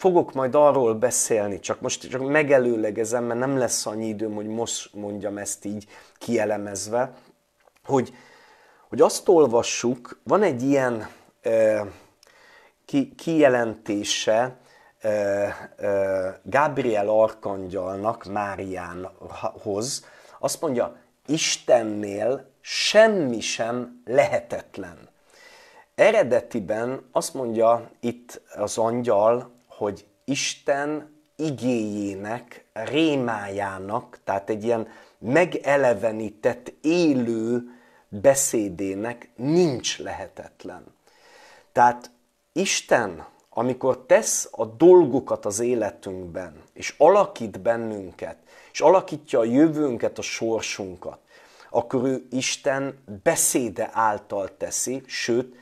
fogok majd arról beszélni, csak most csak megelőlegezem, mert nem lesz annyi időm, hogy most mondjam ezt így kielemezve, hogy, hogy azt olvassuk, van egy ilyen e, ki, kijelentése e, e, Gabriel Arkangyalnak Máriánhoz, azt mondja, Istennél semmi sem lehetetlen. Eredetiben azt mondja itt az angyal hogy Isten igéjének, rémájának, tehát egy ilyen megelevenített, élő beszédének nincs lehetetlen. Tehát Isten, amikor tesz a dolgokat az életünkben, és alakít bennünket, és alakítja a jövőnket, a sorsunkat, akkor ő Isten beszéde által teszi, sőt,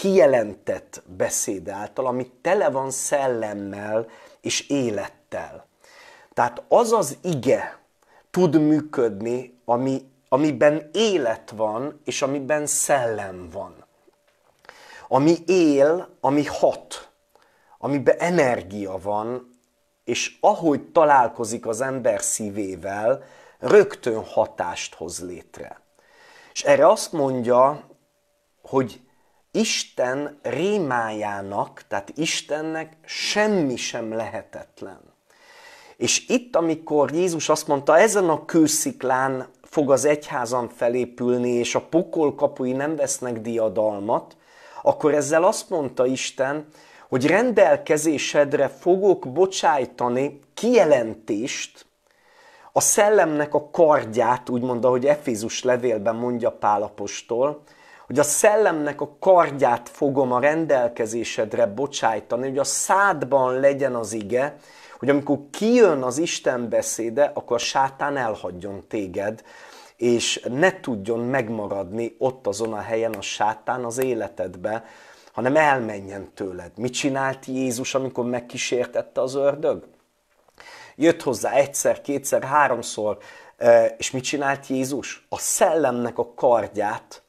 kijelentett beszéd által, ami tele van szellemmel és élettel. Tehát az az ige tud működni, ami, amiben élet van, és amiben szellem van. Ami él, ami hat, amiben energia van, és ahogy találkozik az ember szívével, rögtön hatást hoz létre. És erre azt mondja, hogy Isten rémájának, tehát Istennek semmi sem lehetetlen. És itt, amikor Jézus azt mondta, ezen a kősziklán fog az egyházam felépülni, és a pokol kapui nem vesznek diadalmat, akkor ezzel azt mondta Isten, hogy rendelkezésedre fogok bocsájtani kijelentést, a szellemnek a kardját, úgymond ahogy Efézus levélben mondja Pálapostól, hogy a szellemnek a kardját fogom a rendelkezésedre bocsájtani, hogy a szádban legyen az ige, hogy amikor kijön az Isten beszéde, akkor a sátán elhagyjon téged, és ne tudjon megmaradni ott azon a helyen a sátán az életedbe, hanem elmenjen tőled. Mit csinált Jézus, amikor megkísértette az ördög? Jött hozzá egyszer, kétszer, háromszor, eh, és mit csinált Jézus? A szellemnek a kardját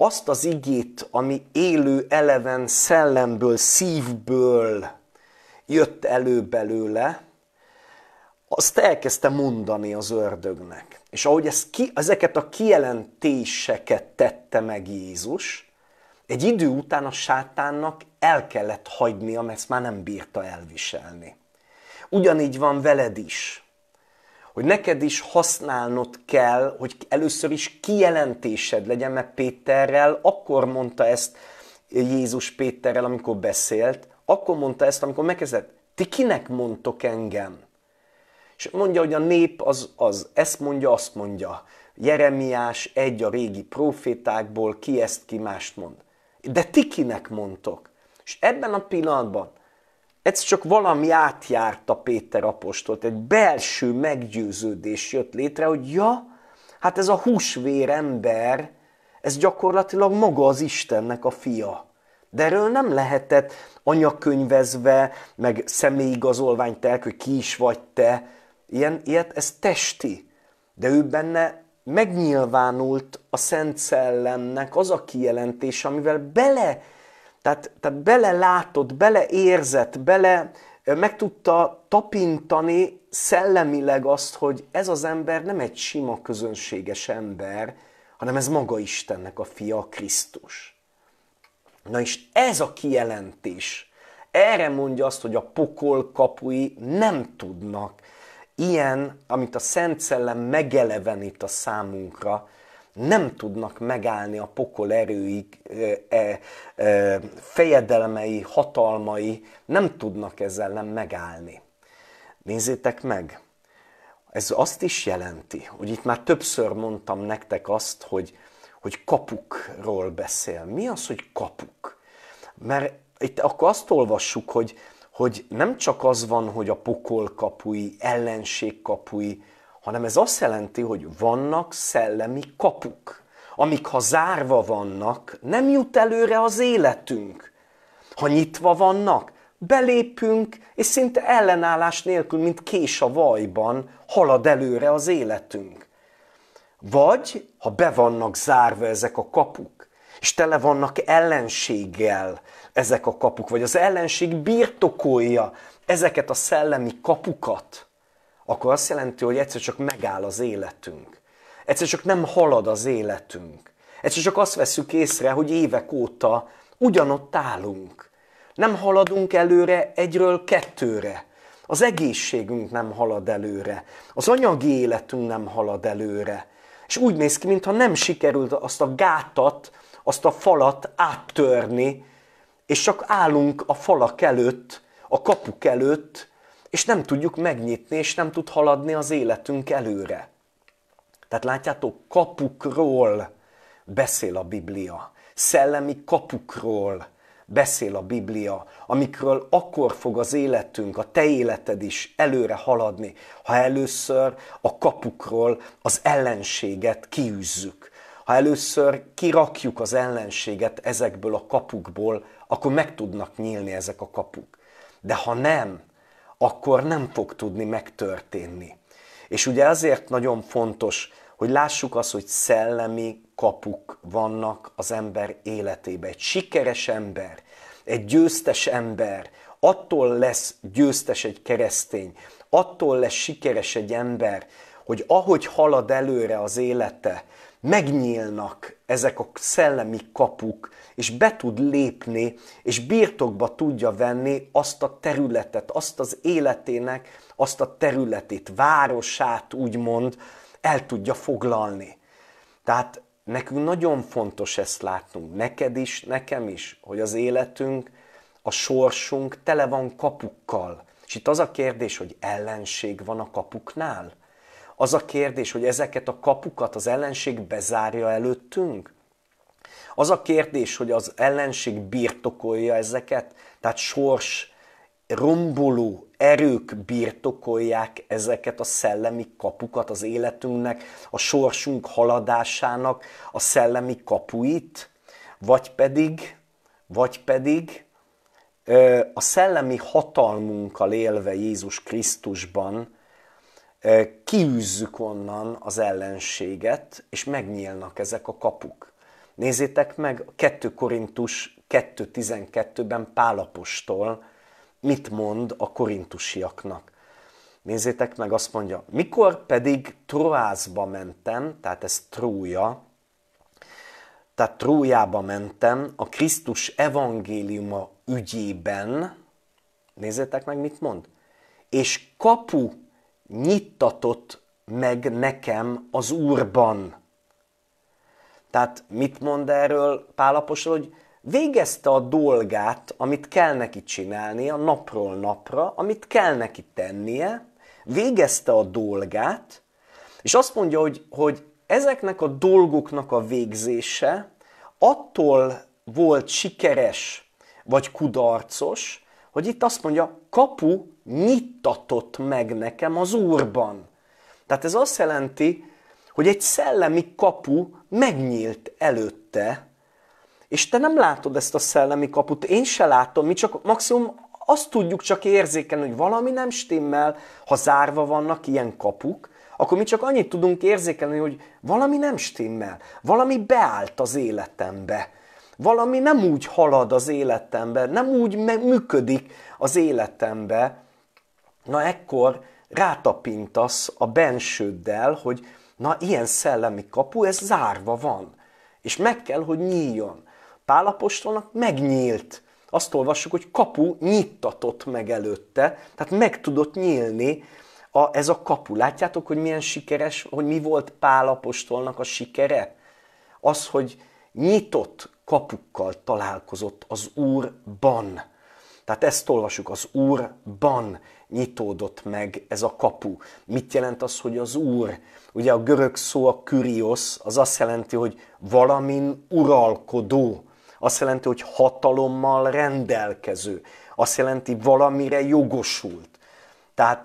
azt az igét, ami élő eleven szellemből, szívből jött elő belőle, azt elkezdte mondani az ördögnek. És ahogy ez ki, ezeket a kijelentéseket tette meg Jézus, egy idő után a sátánnak el kellett hagynia, mert ezt már nem bírta elviselni. Ugyanígy van veled is hogy neked is használnod kell, hogy először is kijelentésed legyen, mert Péterrel akkor mondta ezt Jézus Péterrel, amikor beszélt, akkor mondta ezt, amikor megkezdett, ti kinek mondtok engem? És mondja, hogy a nép az, az ezt mondja, azt mondja. Jeremiás egy a régi profétákból, ki ezt, ki mást mond. De ti kinek mondtok? És ebben a pillanatban Egyszer csak valami átjárta Péter apostolt, egy belső meggyőződés jött létre, hogy ja, hát ez a húsvér ember, ez gyakorlatilag maga az Istennek a fia. De erről nem lehetett anyakönyvezve, meg személyigazolvány telk, hogy ki is vagy te. Ilyen, ilyet, ez testi. De ő benne megnyilvánult a Szent Szellemnek az a kijelentés, amivel bele tehát, tehát belelátott, beleérzett, bele meg tudta tapintani szellemileg azt, hogy ez az ember nem egy sima közönséges ember, hanem ez maga Istennek a fia, Krisztus. Na és ez a kijelentés, erre mondja azt, hogy a pokol kapui nem tudnak ilyen, amit a Szent Szellem megelevenít a számunkra, nem tudnak megállni a pokol erőik, e, e, fejedelmei, hatalmai, nem tudnak ezzel nem megállni. Nézzétek meg! Ez azt is jelenti, hogy itt már többször mondtam nektek azt, hogy, hogy kapukról beszél. Mi az, hogy kapuk? Mert itt akkor azt olvassuk, hogy, hogy nem csak az van, hogy a pokol kapui, ellenség kapui, hanem ez azt jelenti, hogy vannak szellemi kapuk, amik ha zárva vannak, nem jut előre az életünk. Ha nyitva vannak, belépünk, és szinte ellenállás nélkül, mint kés a vajban, halad előre az életünk. Vagy, ha be vannak zárva ezek a kapuk, és tele vannak ellenséggel ezek a kapuk, vagy az ellenség birtokolja ezeket a szellemi kapukat, akkor azt jelenti, hogy egyszer csak megáll az életünk. Egyszer csak nem halad az életünk. Egyszer csak azt veszük észre, hogy évek óta ugyanott állunk. Nem haladunk előre egyről kettőre. Az egészségünk nem halad előre. Az anyagi életünk nem halad előre. És úgy néz ki, mintha nem sikerült azt a gátat, azt a falat áttörni, és csak állunk a falak előtt, a kapuk előtt, és nem tudjuk megnyitni, és nem tud haladni az életünk előre. Tehát látjátok, kapukról beszél a Biblia, szellemi kapukról beszél a Biblia, amikről akkor fog az életünk, a te életed is előre haladni, ha először a kapukról az ellenséget kiűzzük. Ha először kirakjuk az ellenséget ezekből a kapukból, akkor meg tudnak nyílni ezek a kapuk. De ha nem, akkor nem fog tudni megtörténni. És ugye azért nagyon fontos, hogy lássuk azt, hogy szellemi kapuk vannak az ember életébe. Egy sikeres ember, egy győztes ember, attól lesz győztes egy keresztény, attól lesz sikeres egy ember, hogy ahogy halad előre az élete, megnyílnak ezek a szellemi kapuk, és be tud lépni, és birtokba tudja venni azt a területet, azt az életének, azt a területét, városát úgymond el tudja foglalni. Tehát nekünk nagyon fontos ezt látnunk, neked is, nekem is, hogy az életünk, a sorsunk tele van kapukkal. És itt az a kérdés, hogy ellenség van a kapuknál? Az a kérdés, hogy ezeket a kapukat az ellenség bezárja előttünk? Az a kérdés, hogy az ellenség birtokolja ezeket, tehát sors, romboló erők birtokolják ezeket a szellemi kapukat az életünknek, a sorsunk haladásának a szellemi kapuit, vagy pedig, vagy pedig a szellemi hatalmunkkal élve Jézus Krisztusban kiűzzük onnan az ellenséget, és megnyílnak ezek a kapuk. Nézzétek meg 2 Korintus 2.12-ben Pálapostól mit mond a korintusiaknak. Nézzétek meg, azt mondja, mikor pedig Troászba mentem, tehát ez Trója, tehát Trójába mentem a Krisztus evangéliuma ügyében, nézzétek meg, mit mond, és kapu nyittatott meg nekem az Úrban. Tehát mit mond erről Pálapostól, hogy végezte a dolgát, amit kell neki csinálnia napról napra, amit kell neki tennie, végezte a dolgát, és azt mondja, hogy, hogy ezeknek a dolgoknak a végzése attól volt sikeres vagy kudarcos, hogy itt azt mondja, kapu nyitatott meg nekem az Úrban. Tehát ez azt jelenti, hogy egy szellemi kapu megnyílt előtte, és te nem látod ezt a szellemi kaput, én se látom, mi csak maximum azt tudjuk csak érzékelni, hogy valami nem stimmel, ha zárva vannak ilyen kapuk, akkor mi csak annyit tudunk érzékelni, hogy valami nem stimmel, valami beállt az életembe, valami nem úgy halad az életembe, nem úgy működik az életembe. Na ekkor rátapintasz a bensőddel, hogy Na, ilyen szellemi kapu, ez zárva van. És meg kell, hogy nyíljon. Pálapostolnak megnyílt. Azt olvassuk, hogy kapu nyittatott meg előtte, tehát meg tudott nyílni a, ez a kapu. Látjátok, hogy milyen sikeres, hogy mi volt Pálapostolnak a sikere? Az, hogy nyitott kapukkal találkozott az Úrban. Tehát ezt olvasjuk, az Úrban nyitódott meg ez a kapu. Mit jelent az, hogy az Úr? Ugye a görög szó a kyrios, az azt jelenti, hogy valamin uralkodó. Azt jelenti, hogy hatalommal rendelkező. Azt jelenti, valamire jogosult. Tehát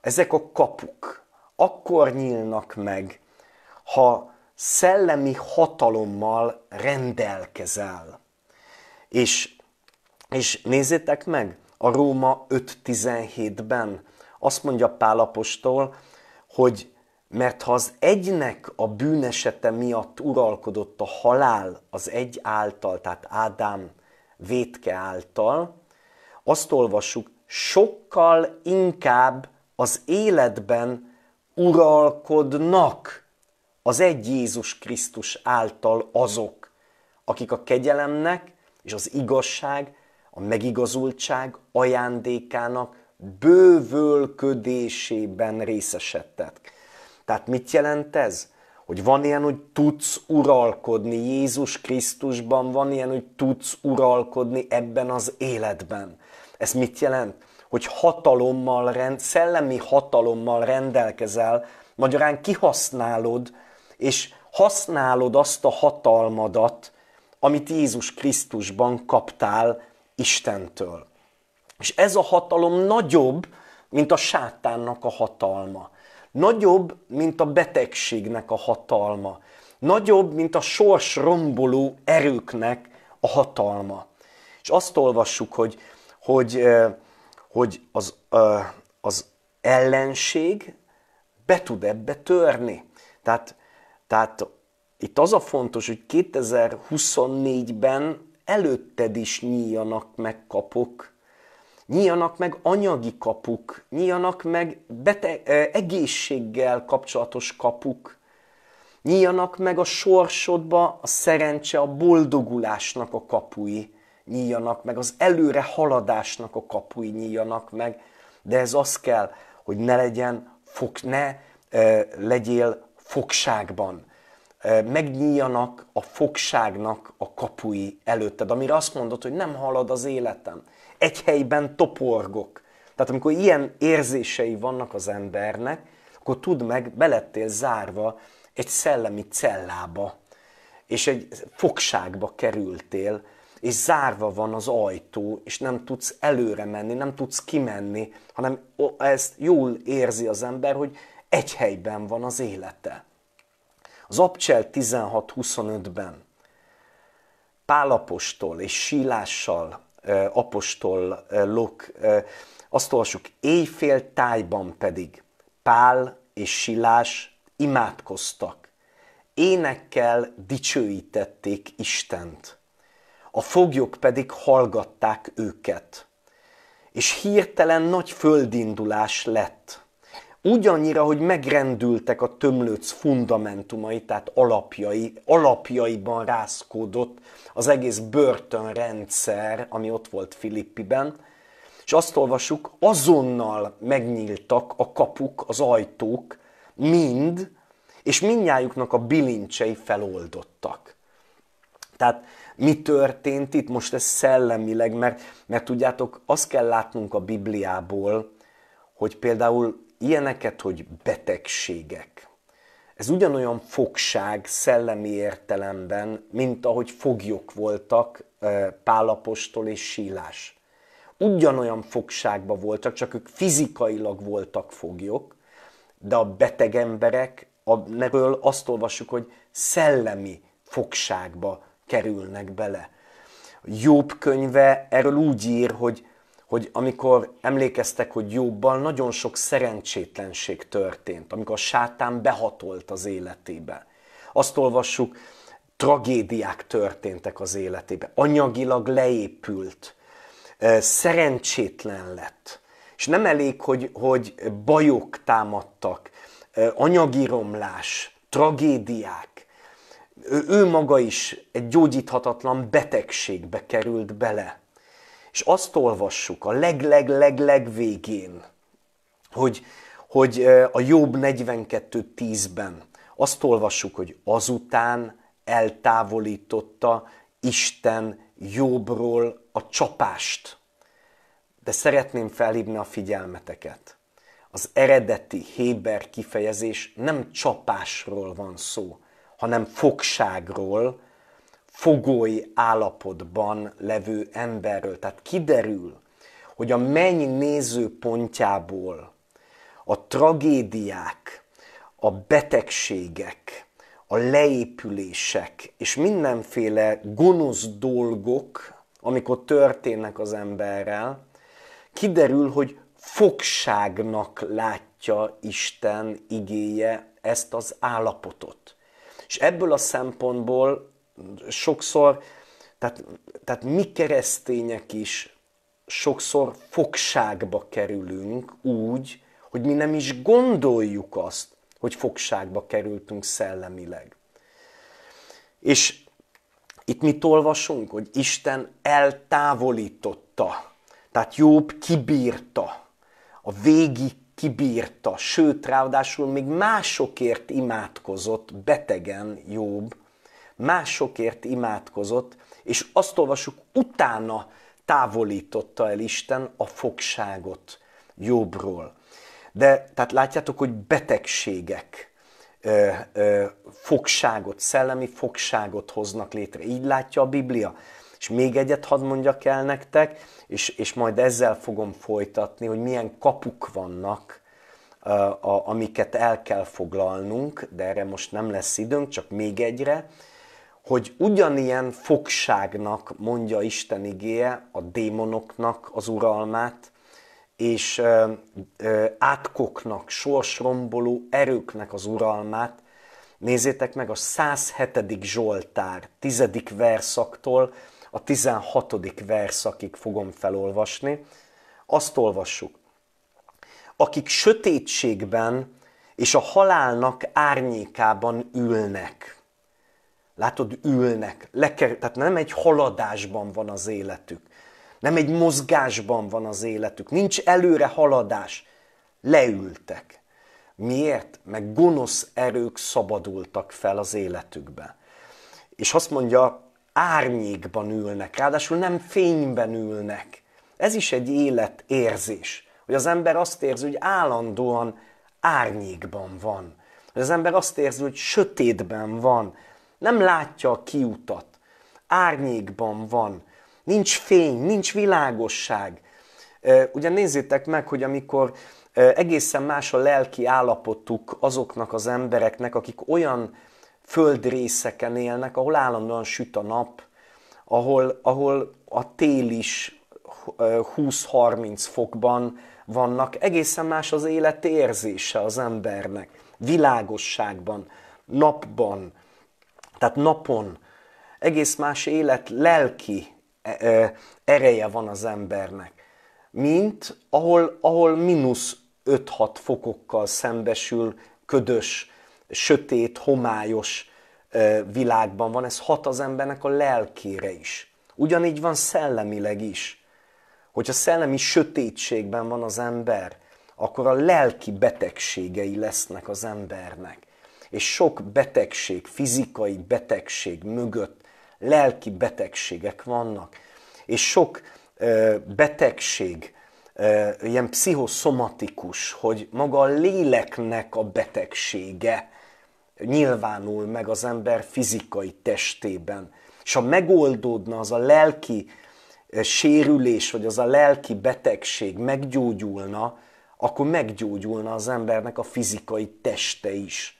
ezek a kapuk akkor nyílnak meg, ha szellemi hatalommal rendelkezel. És, és nézzétek meg, a Róma 5.17-ben. Azt mondja Pálapostól, hogy mert ha az egynek a bűnesete miatt uralkodott a halál az egy által, tehát Ádám vétke által, azt olvassuk, sokkal inkább az életben uralkodnak az egy Jézus Krisztus által azok, akik a kegyelemnek és az igazság a megigazultság ajándékának bővölködésében részesedtek. Tehát mit jelent ez? Hogy van ilyen, hogy tudsz uralkodni Jézus Krisztusban, van ilyen, hogy tudsz uralkodni ebben az életben. Ez mit jelent? Hogy hatalommal, rend, szellemi hatalommal rendelkezel, magyarán kihasználod, és használod azt a hatalmadat, amit Jézus Krisztusban kaptál, Istentől. És ez a hatalom nagyobb, mint a sátánnak a hatalma. Nagyobb, mint a betegségnek a hatalma. Nagyobb, mint a sors romboló erőknek a hatalma. És azt olvassuk, hogy, hogy, hogy az, az ellenség be tud ebbe törni. Tehát, tehát itt az a fontos, hogy 2024-ben előtted is nyíjanak meg kapuk, nyíjanak meg anyagi kapuk, nyíjanak meg beteg, egészséggel kapcsolatos kapuk, nyíjanak meg a sorsodba a szerencse, a boldogulásnak a kapui, nyíjanak meg az előre haladásnak a kapui, nyíjanak meg, de ez az kell, hogy ne legyen, fog, ne e, legyél fogságban, megnyíljanak a fogságnak a kapui előtted, amire azt mondod, hogy nem halad az életem. Egy helyben toporgok. Tehát amikor ilyen érzései vannak az embernek, akkor tudd meg, belettél zárva egy szellemi cellába, és egy fogságba kerültél, és zárva van az ajtó, és nem tudsz előre menni, nem tudsz kimenni, hanem ezt jól érzi az ember, hogy egy helyben van az élete. Az Abcsel 16.25-ben Pálapostól és Sílással apostollok azt olvasjuk, éjfél tájban pedig Pál és Silás imádkoztak, énekkel dicsőítették Istent, a foglyok pedig hallgatták őket. És hirtelen nagy földindulás lett – ugyannyira, hogy megrendültek a tömlőc fundamentumai, tehát alapjai, alapjaiban rászkódott az egész börtönrendszer, ami ott volt Filippiben, és azt olvasuk, azonnal megnyíltak a kapuk, az ajtók, mind, és minnyájuknak a bilincsei feloldottak. Tehát mi történt itt most ez szellemileg, mert, mert tudjátok, azt kell látnunk a Bibliából, hogy például ilyeneket, hogy betegségek. Ez ugyanolyan fogság szellemi értelemben, mint ahogy foglyok voltak Pálapostól és Sílás. Ugyanolyan fogságba voltak, csak ők fizikailag voltak foglyok, de a beteg emberek, erről azt olvassuk, hogy szellemi fogságba kerülnek bele. Jobb könyve erről úgy ír, hogy hogy amikor emlékeztek, hogy jobban nagyon sok szerencsétlenség történt, amikor a sátán behatolt az életébe. Azt olvassuk, tragédiák történtek az életébe, anyagilag leépült, szerencsétlen lett. És nem elég, hogy, hogy bajok támadtak, anyagi romlás, tragédiák. Ő maga is egy gyógyíthatatlan betegségbe került bele és azt olvassuk a leg-leg-leg-leg végén, hogy, hogy a Jobb 42.10-ben azt olvassuk, hogy azután eltávolította Isten Jobbról a csapást. De szeretném felhívni a figyelmeteket. Az eredeti Héber kifejezés nem csapásról van szó, hanem fogságról, fogoly állapotban levő emberről. Tehát kiderül, hogy a menny nézőpontjából a tragédiák, a betegségek, a leépülések és mindenféle gonosz dolgok, amikor történnek az emberrel, kiderül, hogy fogságnak látja Isten igéje ezt az állapotot. És ebből a szempontból sokszor, tehát, tehát mi keresztények is sokszor fogságba kerülünk úgy, hogy mi nem is gondoljuk azt, hogy fogságba kerültünk szellemileg. És itt mit olvasunk? Hogy Isten eltávolította, tehát Jobb kibírta, a végig kibírta, sőt, ráadásul még másokért imádkozott betegen Jobb, másokért imádkozott, és azt olvasjuk, utána távolította el Isten a fogságot jobbról. De tehát látjátok, hogy betegségek ö, ö, fogságot, szellemi fogságot hoznak létre. Így látja a Biblia. És még egyet hadd mondjak el nektek, és, és majd ezzel fogom folytatni, hogy milyen kapuk vannak, a, a, amiket el kell foglalnunk, de erre most nem lesz időnk, csak még egyre, hogy ugyanilyen fogságnak mondja Isten igéje a démonoknak az uralmát, és ö, ö, átkoknak, sorsromboló erőknek az uralmát. Nézzétek meg a 107. Zsoltár 10. verszaktól a 16. verszakig fogom felolvasni. Azt olvassuk. Akik sötétségben és a halálnak árnyékában ülnek Látod, ülnek, leker, tehát nem egy haladásban van az életük, nem egy mozgásban van az életük, nincs előre haladás, leültek. Miért? Meg gonosz erők szabadultak fel az életükbe. És azt mondja, árnyékban ülnek, ráadásul nem fényben ülnek. Ez is egy életérzés, hogy az ember azt érzi, hogy állandóan árnyékban van. Hogy az ember azt érzi, hogy sötétben van, nem látja a kiutat, árnyékban van, nincs fény, nincs világosság. Ugye nézzétek meg, hogy amikor egészen más a lelki állapotuk azoknak az embereknek, akik olyan földrészeken élnek, ahol állandóan süt a nap, ahol, ahol a tél is 20-30 fokban vannak, egészen más az élet érzése az embernek, világosságban, napban, tehát napon egész más élet, lelki e, e, ereje van az embernek, mint ahol, ahol mínusz 5-6 fokokkal szembesül ködös, sötét, homályos e, világban van. Ez hat az embernek a lelkére is. Ugyanígy van szellemileg is. Hogyha szellemi sötétségben van az ember, akkor a lelki betegségei lesznek az embernek és sok betegség, fizikai betegség mögött lelki betegségek vannak, és sok betegség ilyen pszichoszomatikus, hogy maga a léleknek a betegsége nyilvánul meg az ember fizikai testében. És ha megoldódna az a lelki sérülés, vagy az a lelki betegség meggyógyulna, akkor meggyógyulna az embernek a fizikai teste is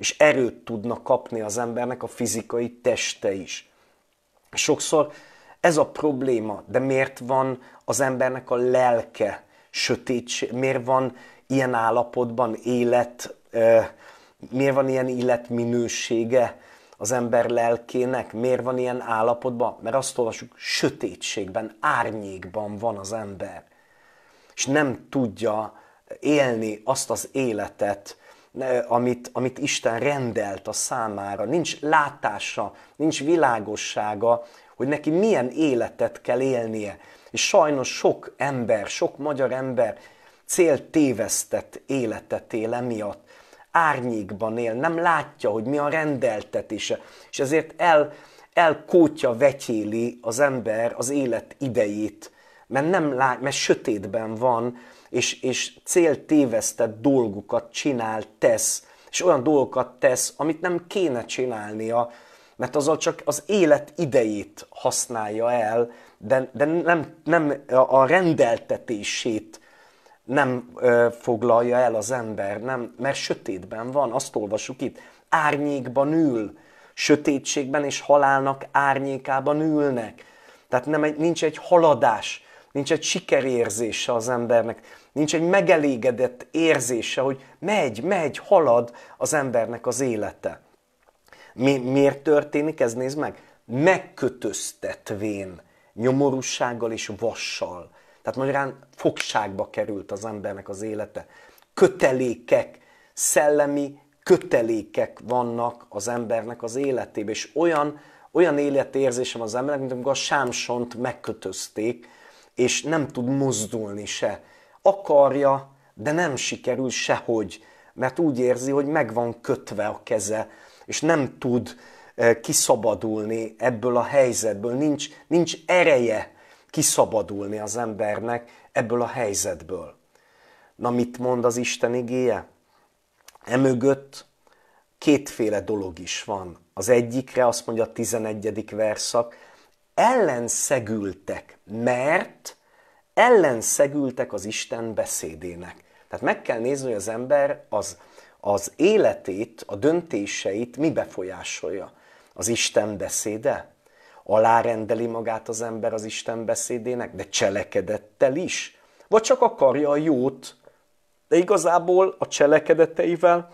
és erőt tudna kapni az embernek a fizikai teste is. Sokszor ez a probléma, de miért van az embernek a lelke sötétség? miért van ilyen állapotban élet, miért van ilyen életminősége az ember lelkének, miért van ilyen állapotban? Mert azt olvasjuk, sötétségben, árnyékban van az ember, és nem tudja élni azt az életet, amit, amit Isten rendelt a számára. Nincs látása, nincs világossága, hogy neki milyen életet kell élnie. És sajnos sok ember, sok magyar ember céltévesztett életet él emiatt. Árnyékban él, nem látja, hogy mi a rendeltetése, és ezért el, elkótja, vetyéli az ember az élet idejét, mert, nem lát, mert sötétben van, és, és céltévesztett dolgokat csinál, tesz, és olyan dolgokat tesz, amit nem kéne csinálnia, mert azzal csak az élet idejét használja el, de, de nem, nem a rendeltetését nem ö, foglalja el az ember, nem, mert sötétben van, azt olvasuk itt, árnyékban ül, sötétségben és halálnak árnyékában ülnek. Tehát nem egy, nincs egy haladás, nincs egy sikerérzése az embernek nincs egy megelégedett érzése, hogy megy, megy, halad az embernek az élete. Mi, miért történik ez? Nézd meg! Megkötöztetvén nyomorúsággal és vassal. Tehát magyarán fogságba került az embernek az élete. Kötelékek, szellemi kötelékek vannak az embernek az életében, és olyan, olyan van az embernek, mint amikor a sámsont megkötözték, és nem tud mozdulni se akarja, de nem sikerül sehogy, mert úgy érzi, hogy meg van kötve a keze, és nem tud e, kiszabadulni ebből a helyzetből, nincs, nincs ereje kiszabadulni az embernek ebből a helyzetből. Na mit mond az Isten igéje? Emögött kétféle dolog is van. Az egyikre azt mondja a 11. verszak, ellenszegültek, mert ellenszegültek az Isten beszédének. Tehát meg kell nézni, hogy az ember az, az életét, a döntéseit mi befolyásolja. Az Isten beszéde? Alárendeli magát az ember az Isten beszédének, de cselekedettel is? Vagy csak akarja a jót, de igazából a cselekedeteivel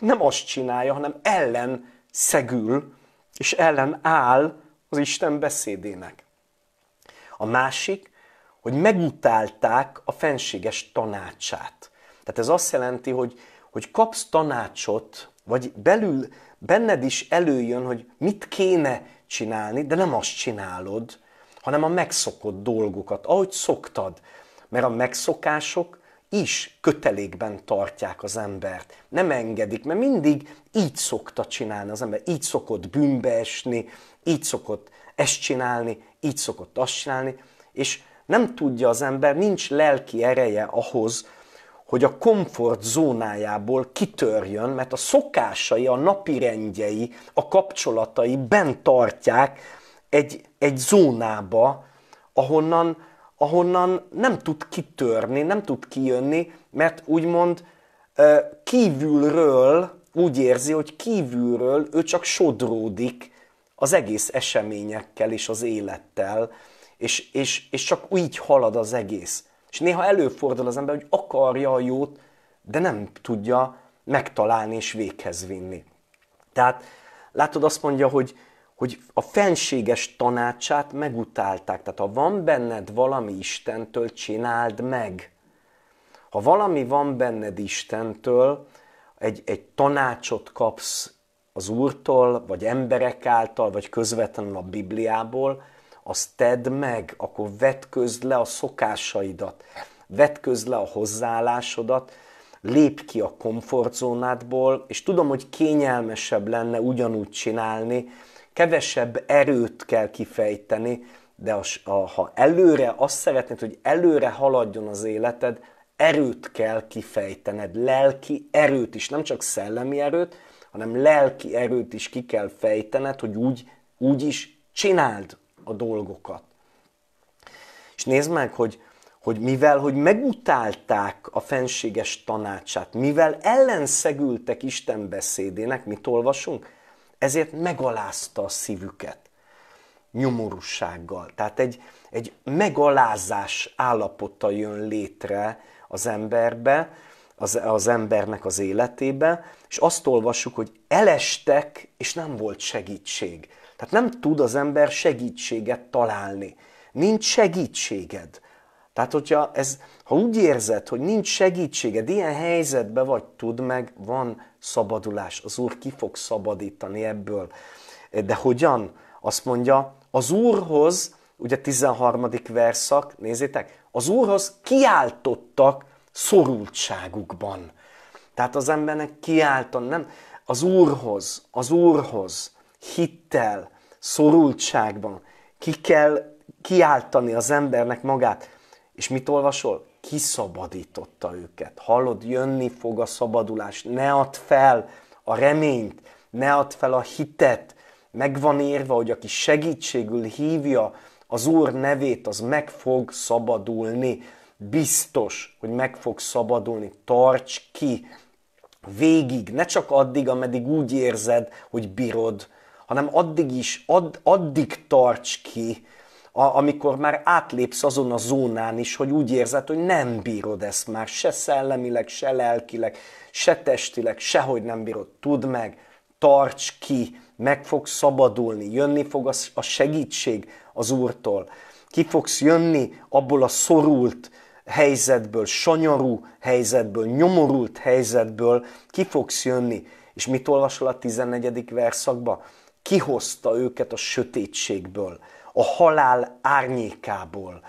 nem azt csinálja, hanem ellen szegül, és ellen áll az Isten beszédének. A másik, hogy megutálták a fenséges tanácsát. Tehát ez azt jelenti, hogy, hogy kapsz tanácsot, vagy belül benned is előjön, hogy mit kéne csinálni, de nem azt csinálod, hanem a megszokott dolgokat, ahogy szoktad. Mert a megszokások is kötelékben tartják az embert. Nem engedik, mert mindig így szokta csinálni az ember. Így szokott bűnbe esni, így szokott ezt csinálni, így szokott azt csinálni, és nem tudja az ember, nincs lelki ereje ahhoz, hogy a komfortzónájából kitörjön, mert a szokásai, a napirendjei, a kapcsolatai bent tartják egy, egy zónába, ahonnan, ahonnan nem tud kitörni, nem tud kijönni, mert úgymond kívülről úgy érzi, hogy kívülről ő csak sodródik az egész eseményekkel és az élettel, és, és, és csak úgy halad az egész. És néha előfordul az ember, hogy akarja a jót, de nem tudja megtalálni és véghez vinni. Tehát látod, azt mondja, hogy, hogy a fenséges tanácsát megutálták. Tehát ha van benned valami Istentől, csináld meg. Ha valami van benned Istentől, egy, egy tanácsot kapsz az Úrtól, vagy emberek által, vagy közvetlenül a Bibliából, azt tedd meg, akkor vetközd le a szokásaidat, vetközd le a hozzáállásodat, lép ki a komfortzónádból, és tudom, hogy kényelmesebb lenne ugyanúgy csinálni, kevesebb erőt kell kifejteni, de az, a, ha előre azt szeretnéd, hogy előre haladjon az életed, erőt kell kifejtened, lelki erőt is, nem csak szellemi erőt, hanem lelki erőt is ki kell fejtened, hogy úgy, úgy is csináld, a dolgokat. És nézd meg, hogy, hogy mivel, hogy megutálták a fenséges tanácsát, mivel ellenszegültek Isten beszédének, mit olvasunk? Ezért megalázta a szívüket nyomorúsággal. Tehát egy, egy megalázás állapota jön létre az emberbe, az, az embernek az életébe, és azt olvassuk, hogy elestek, és nem volt segítség. Tehát nem tud az ember segítséget találni. Nincs segítséged. Tehát, hogyha ez, ha úgy érzed, hogy nincs segítséged, ilyen helyzetben vagy, tudd meg, van szabadulás. Az Úr ki fog szabadítani ebből. De hogyan? Azt mondja, az Úrhoz, ugye 13. verszak, nézzétek, az Úrhoz kiáltottak szorultságukban. Tehát az embernek kiáltan, nem? Az Úrhoz, az Úrhoz hittel, szorultságban. Ki kell kiáltani az embernek magát. És mit olvasol? Kiszabadította őket. Hallod, jönni fog a szabadulás. Ne add fel a reményt, ne add fel a hitet. Megvan érve, írva, hogy aki segítségül hívja az Úr nevét, az meg fog szabadulni. Biztos, hogy meg fog szabadulni. Tarts ki, végig, ne csak addig, ameddig úgy érzed, hogy bírod hanem addig is, add, addig tarts ki, a, amikor már átlépsz azon a zónán is, hogy úgy érzed, hogy nem bírod ezt már, se szellemileg, se lelkileg, se testileg, sehogy nem bírod. Tudd meg, tarts ki, meg fogsz szabadulni, jönni fog a segítség az Úrtól. Ki fogsz jönni abból a szorult helyzetből, sanyarú helyzetből, nyomorult helyzetből, ki fogsz jönni. És mit olvasol a 14. verszakba? kihozta őket a sötétségből, a halál árnyékából,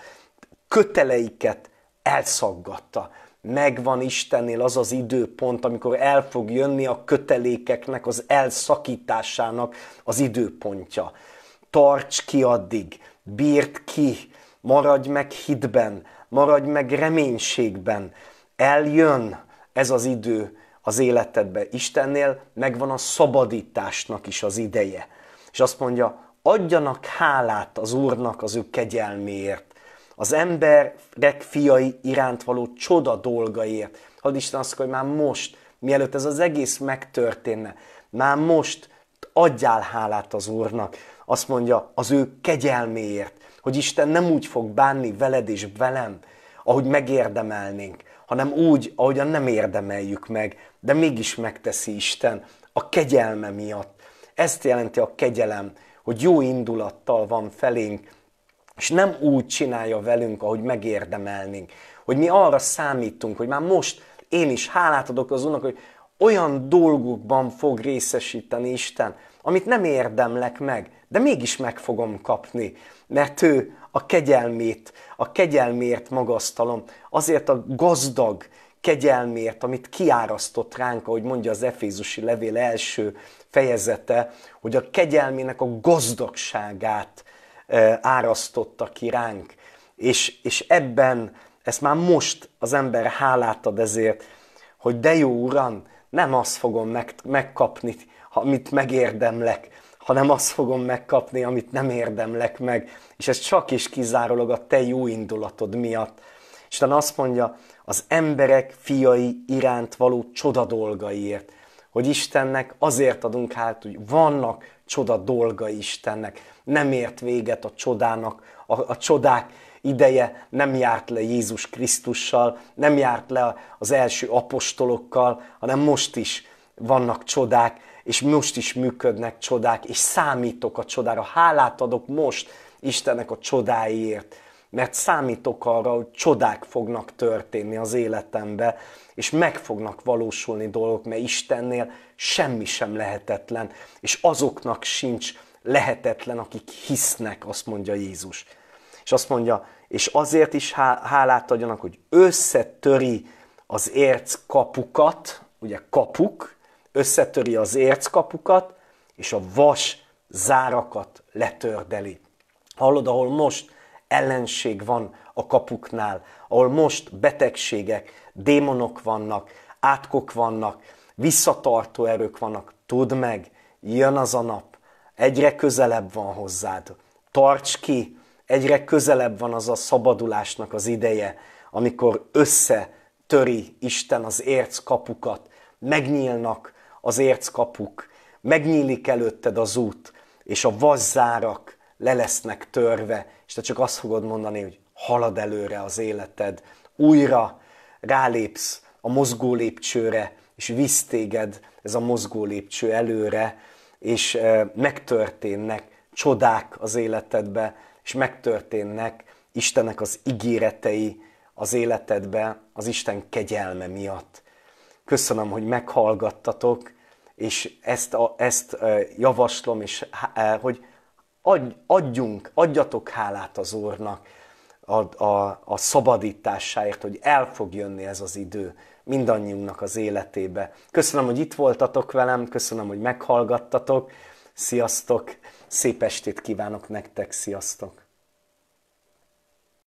köteleiket elszaggatta. Megvan Istennél az az időpont, amikor el fog jönni a kötelékeknek az elszakításának az időpontja. Tarts ki addig, bírd ki, maradj meg hitben, maradj meg reménységben. Eljön ez az idő, az életedbe Istennél, megvan a szabadításnak is az ideje. És azt mondja, adjanak hálát az Úrnak az ő kegyelméért, az emberek fiai iránt való csoda dolgaért. Hadd Isten azt, hogy már most, mielőtt ez az egész megtörténne, már most adjál hálát az Úrnak. Azt mondja, az ő kegyelméért, hogy Isten nem úgy fog bánni veled és velem, ahogy megérdemelnénk, hanem úgy, ahogyan nem érdemeljük meg, de mégis megteszi Isten a kegyelme miatt. Ezt jelenti a kegyelem, hogy jó indulattal van felénk, és nem úgy csinálja velünk, ahogy megérdemelnénk. Hogy mi arra számítunk, hogy már most én is hálát adok az Úrnak, hogy olyan dolgokban fog részesíteni Isten, amit nem érdemlek meg, de mégis meg fogom kapni, mert ő a kegyelmét a kegyelmért magasztalom, azért a gazdag kegyelmért, amit kiárasztott ránk, ahogy mondja az Efézusi levél első fejezete, hogy a kegyelmének a gazdagságát eh, árasztotta ki ránk. És, és ebben, ezt már most az ember hálát ad ezért, hogy de jó uram, nem azt fogom meg, megkapni, amit megérdemlek, hanem azt fogom megkapni, amit nem érdemlek meg. És ez csak is kizárólag a te jó indulatod miatt. Isten azt mondja, az emberek fiai iránt való csoda dolgaiért. Hogy Istennek azért adunk hát, hogy vannak csoda dolga Istennek. Nem ért véget a csodának, a, a csodák ideje nem járt le Jézus Krisztussal, nem járt le az első apostolokkal, hanem most is vannak csodák, és most is működnek csodák, és számítok a csodára. Hálát adok most Istennek a csodáiért, mert számítok arra, hogy csodák fognak történni az életembe, és meg fognak valósulni dolgok, mert Istennél semmi sem lehetetlen, és azoknak sincs lehetetlen, akik hisznek, azt mondja Jézus. És azt mondja, és azért is hálát adjanak, hogy összetöri az érc kapukat, ugye kapuk, összetöri az érckapukat, és a vas zárakat letördeli. Hallod, ahol most ellenség van a kapuknál, ahol most betegségek, démonok vannak, átkok vannak, visszatartó erők vannak, tudd meg, jön az a nap, egyre közelebb van hozzád. Tarts ki, egyre közelebb van az a szabadulásnak az ideje, amikor összetöri Isten az érc kapukat, megnyílnak az érckapuk, megnyílik előtted az út, és a vazzárak le lesznek törve, és te csak azt fogod mondani, hogy halad előre az életed, újra rálépsz a mozgó lépcsőre, és visz téged ez a mozgó lépcső előre, és megtörténnek csodák az életedbe, és megtörténnek Istenek az ígéretei az életedbe, az Isten kegyelme miatt. Köszönöm, hogy meghallgattatok, és ezt, a, ezt javaslom, és hogy adjunk, adjatok hálát az Úrnak a, a, a szabadításáért, hogy el fog jönni ez az idő mindannyiunknak az életébe. Köszönöm, hogy itt voltatok velem, köszönöm, hogy meghallgattatok. Sziasztok! Szép estét kívánok nektek, sziasztok!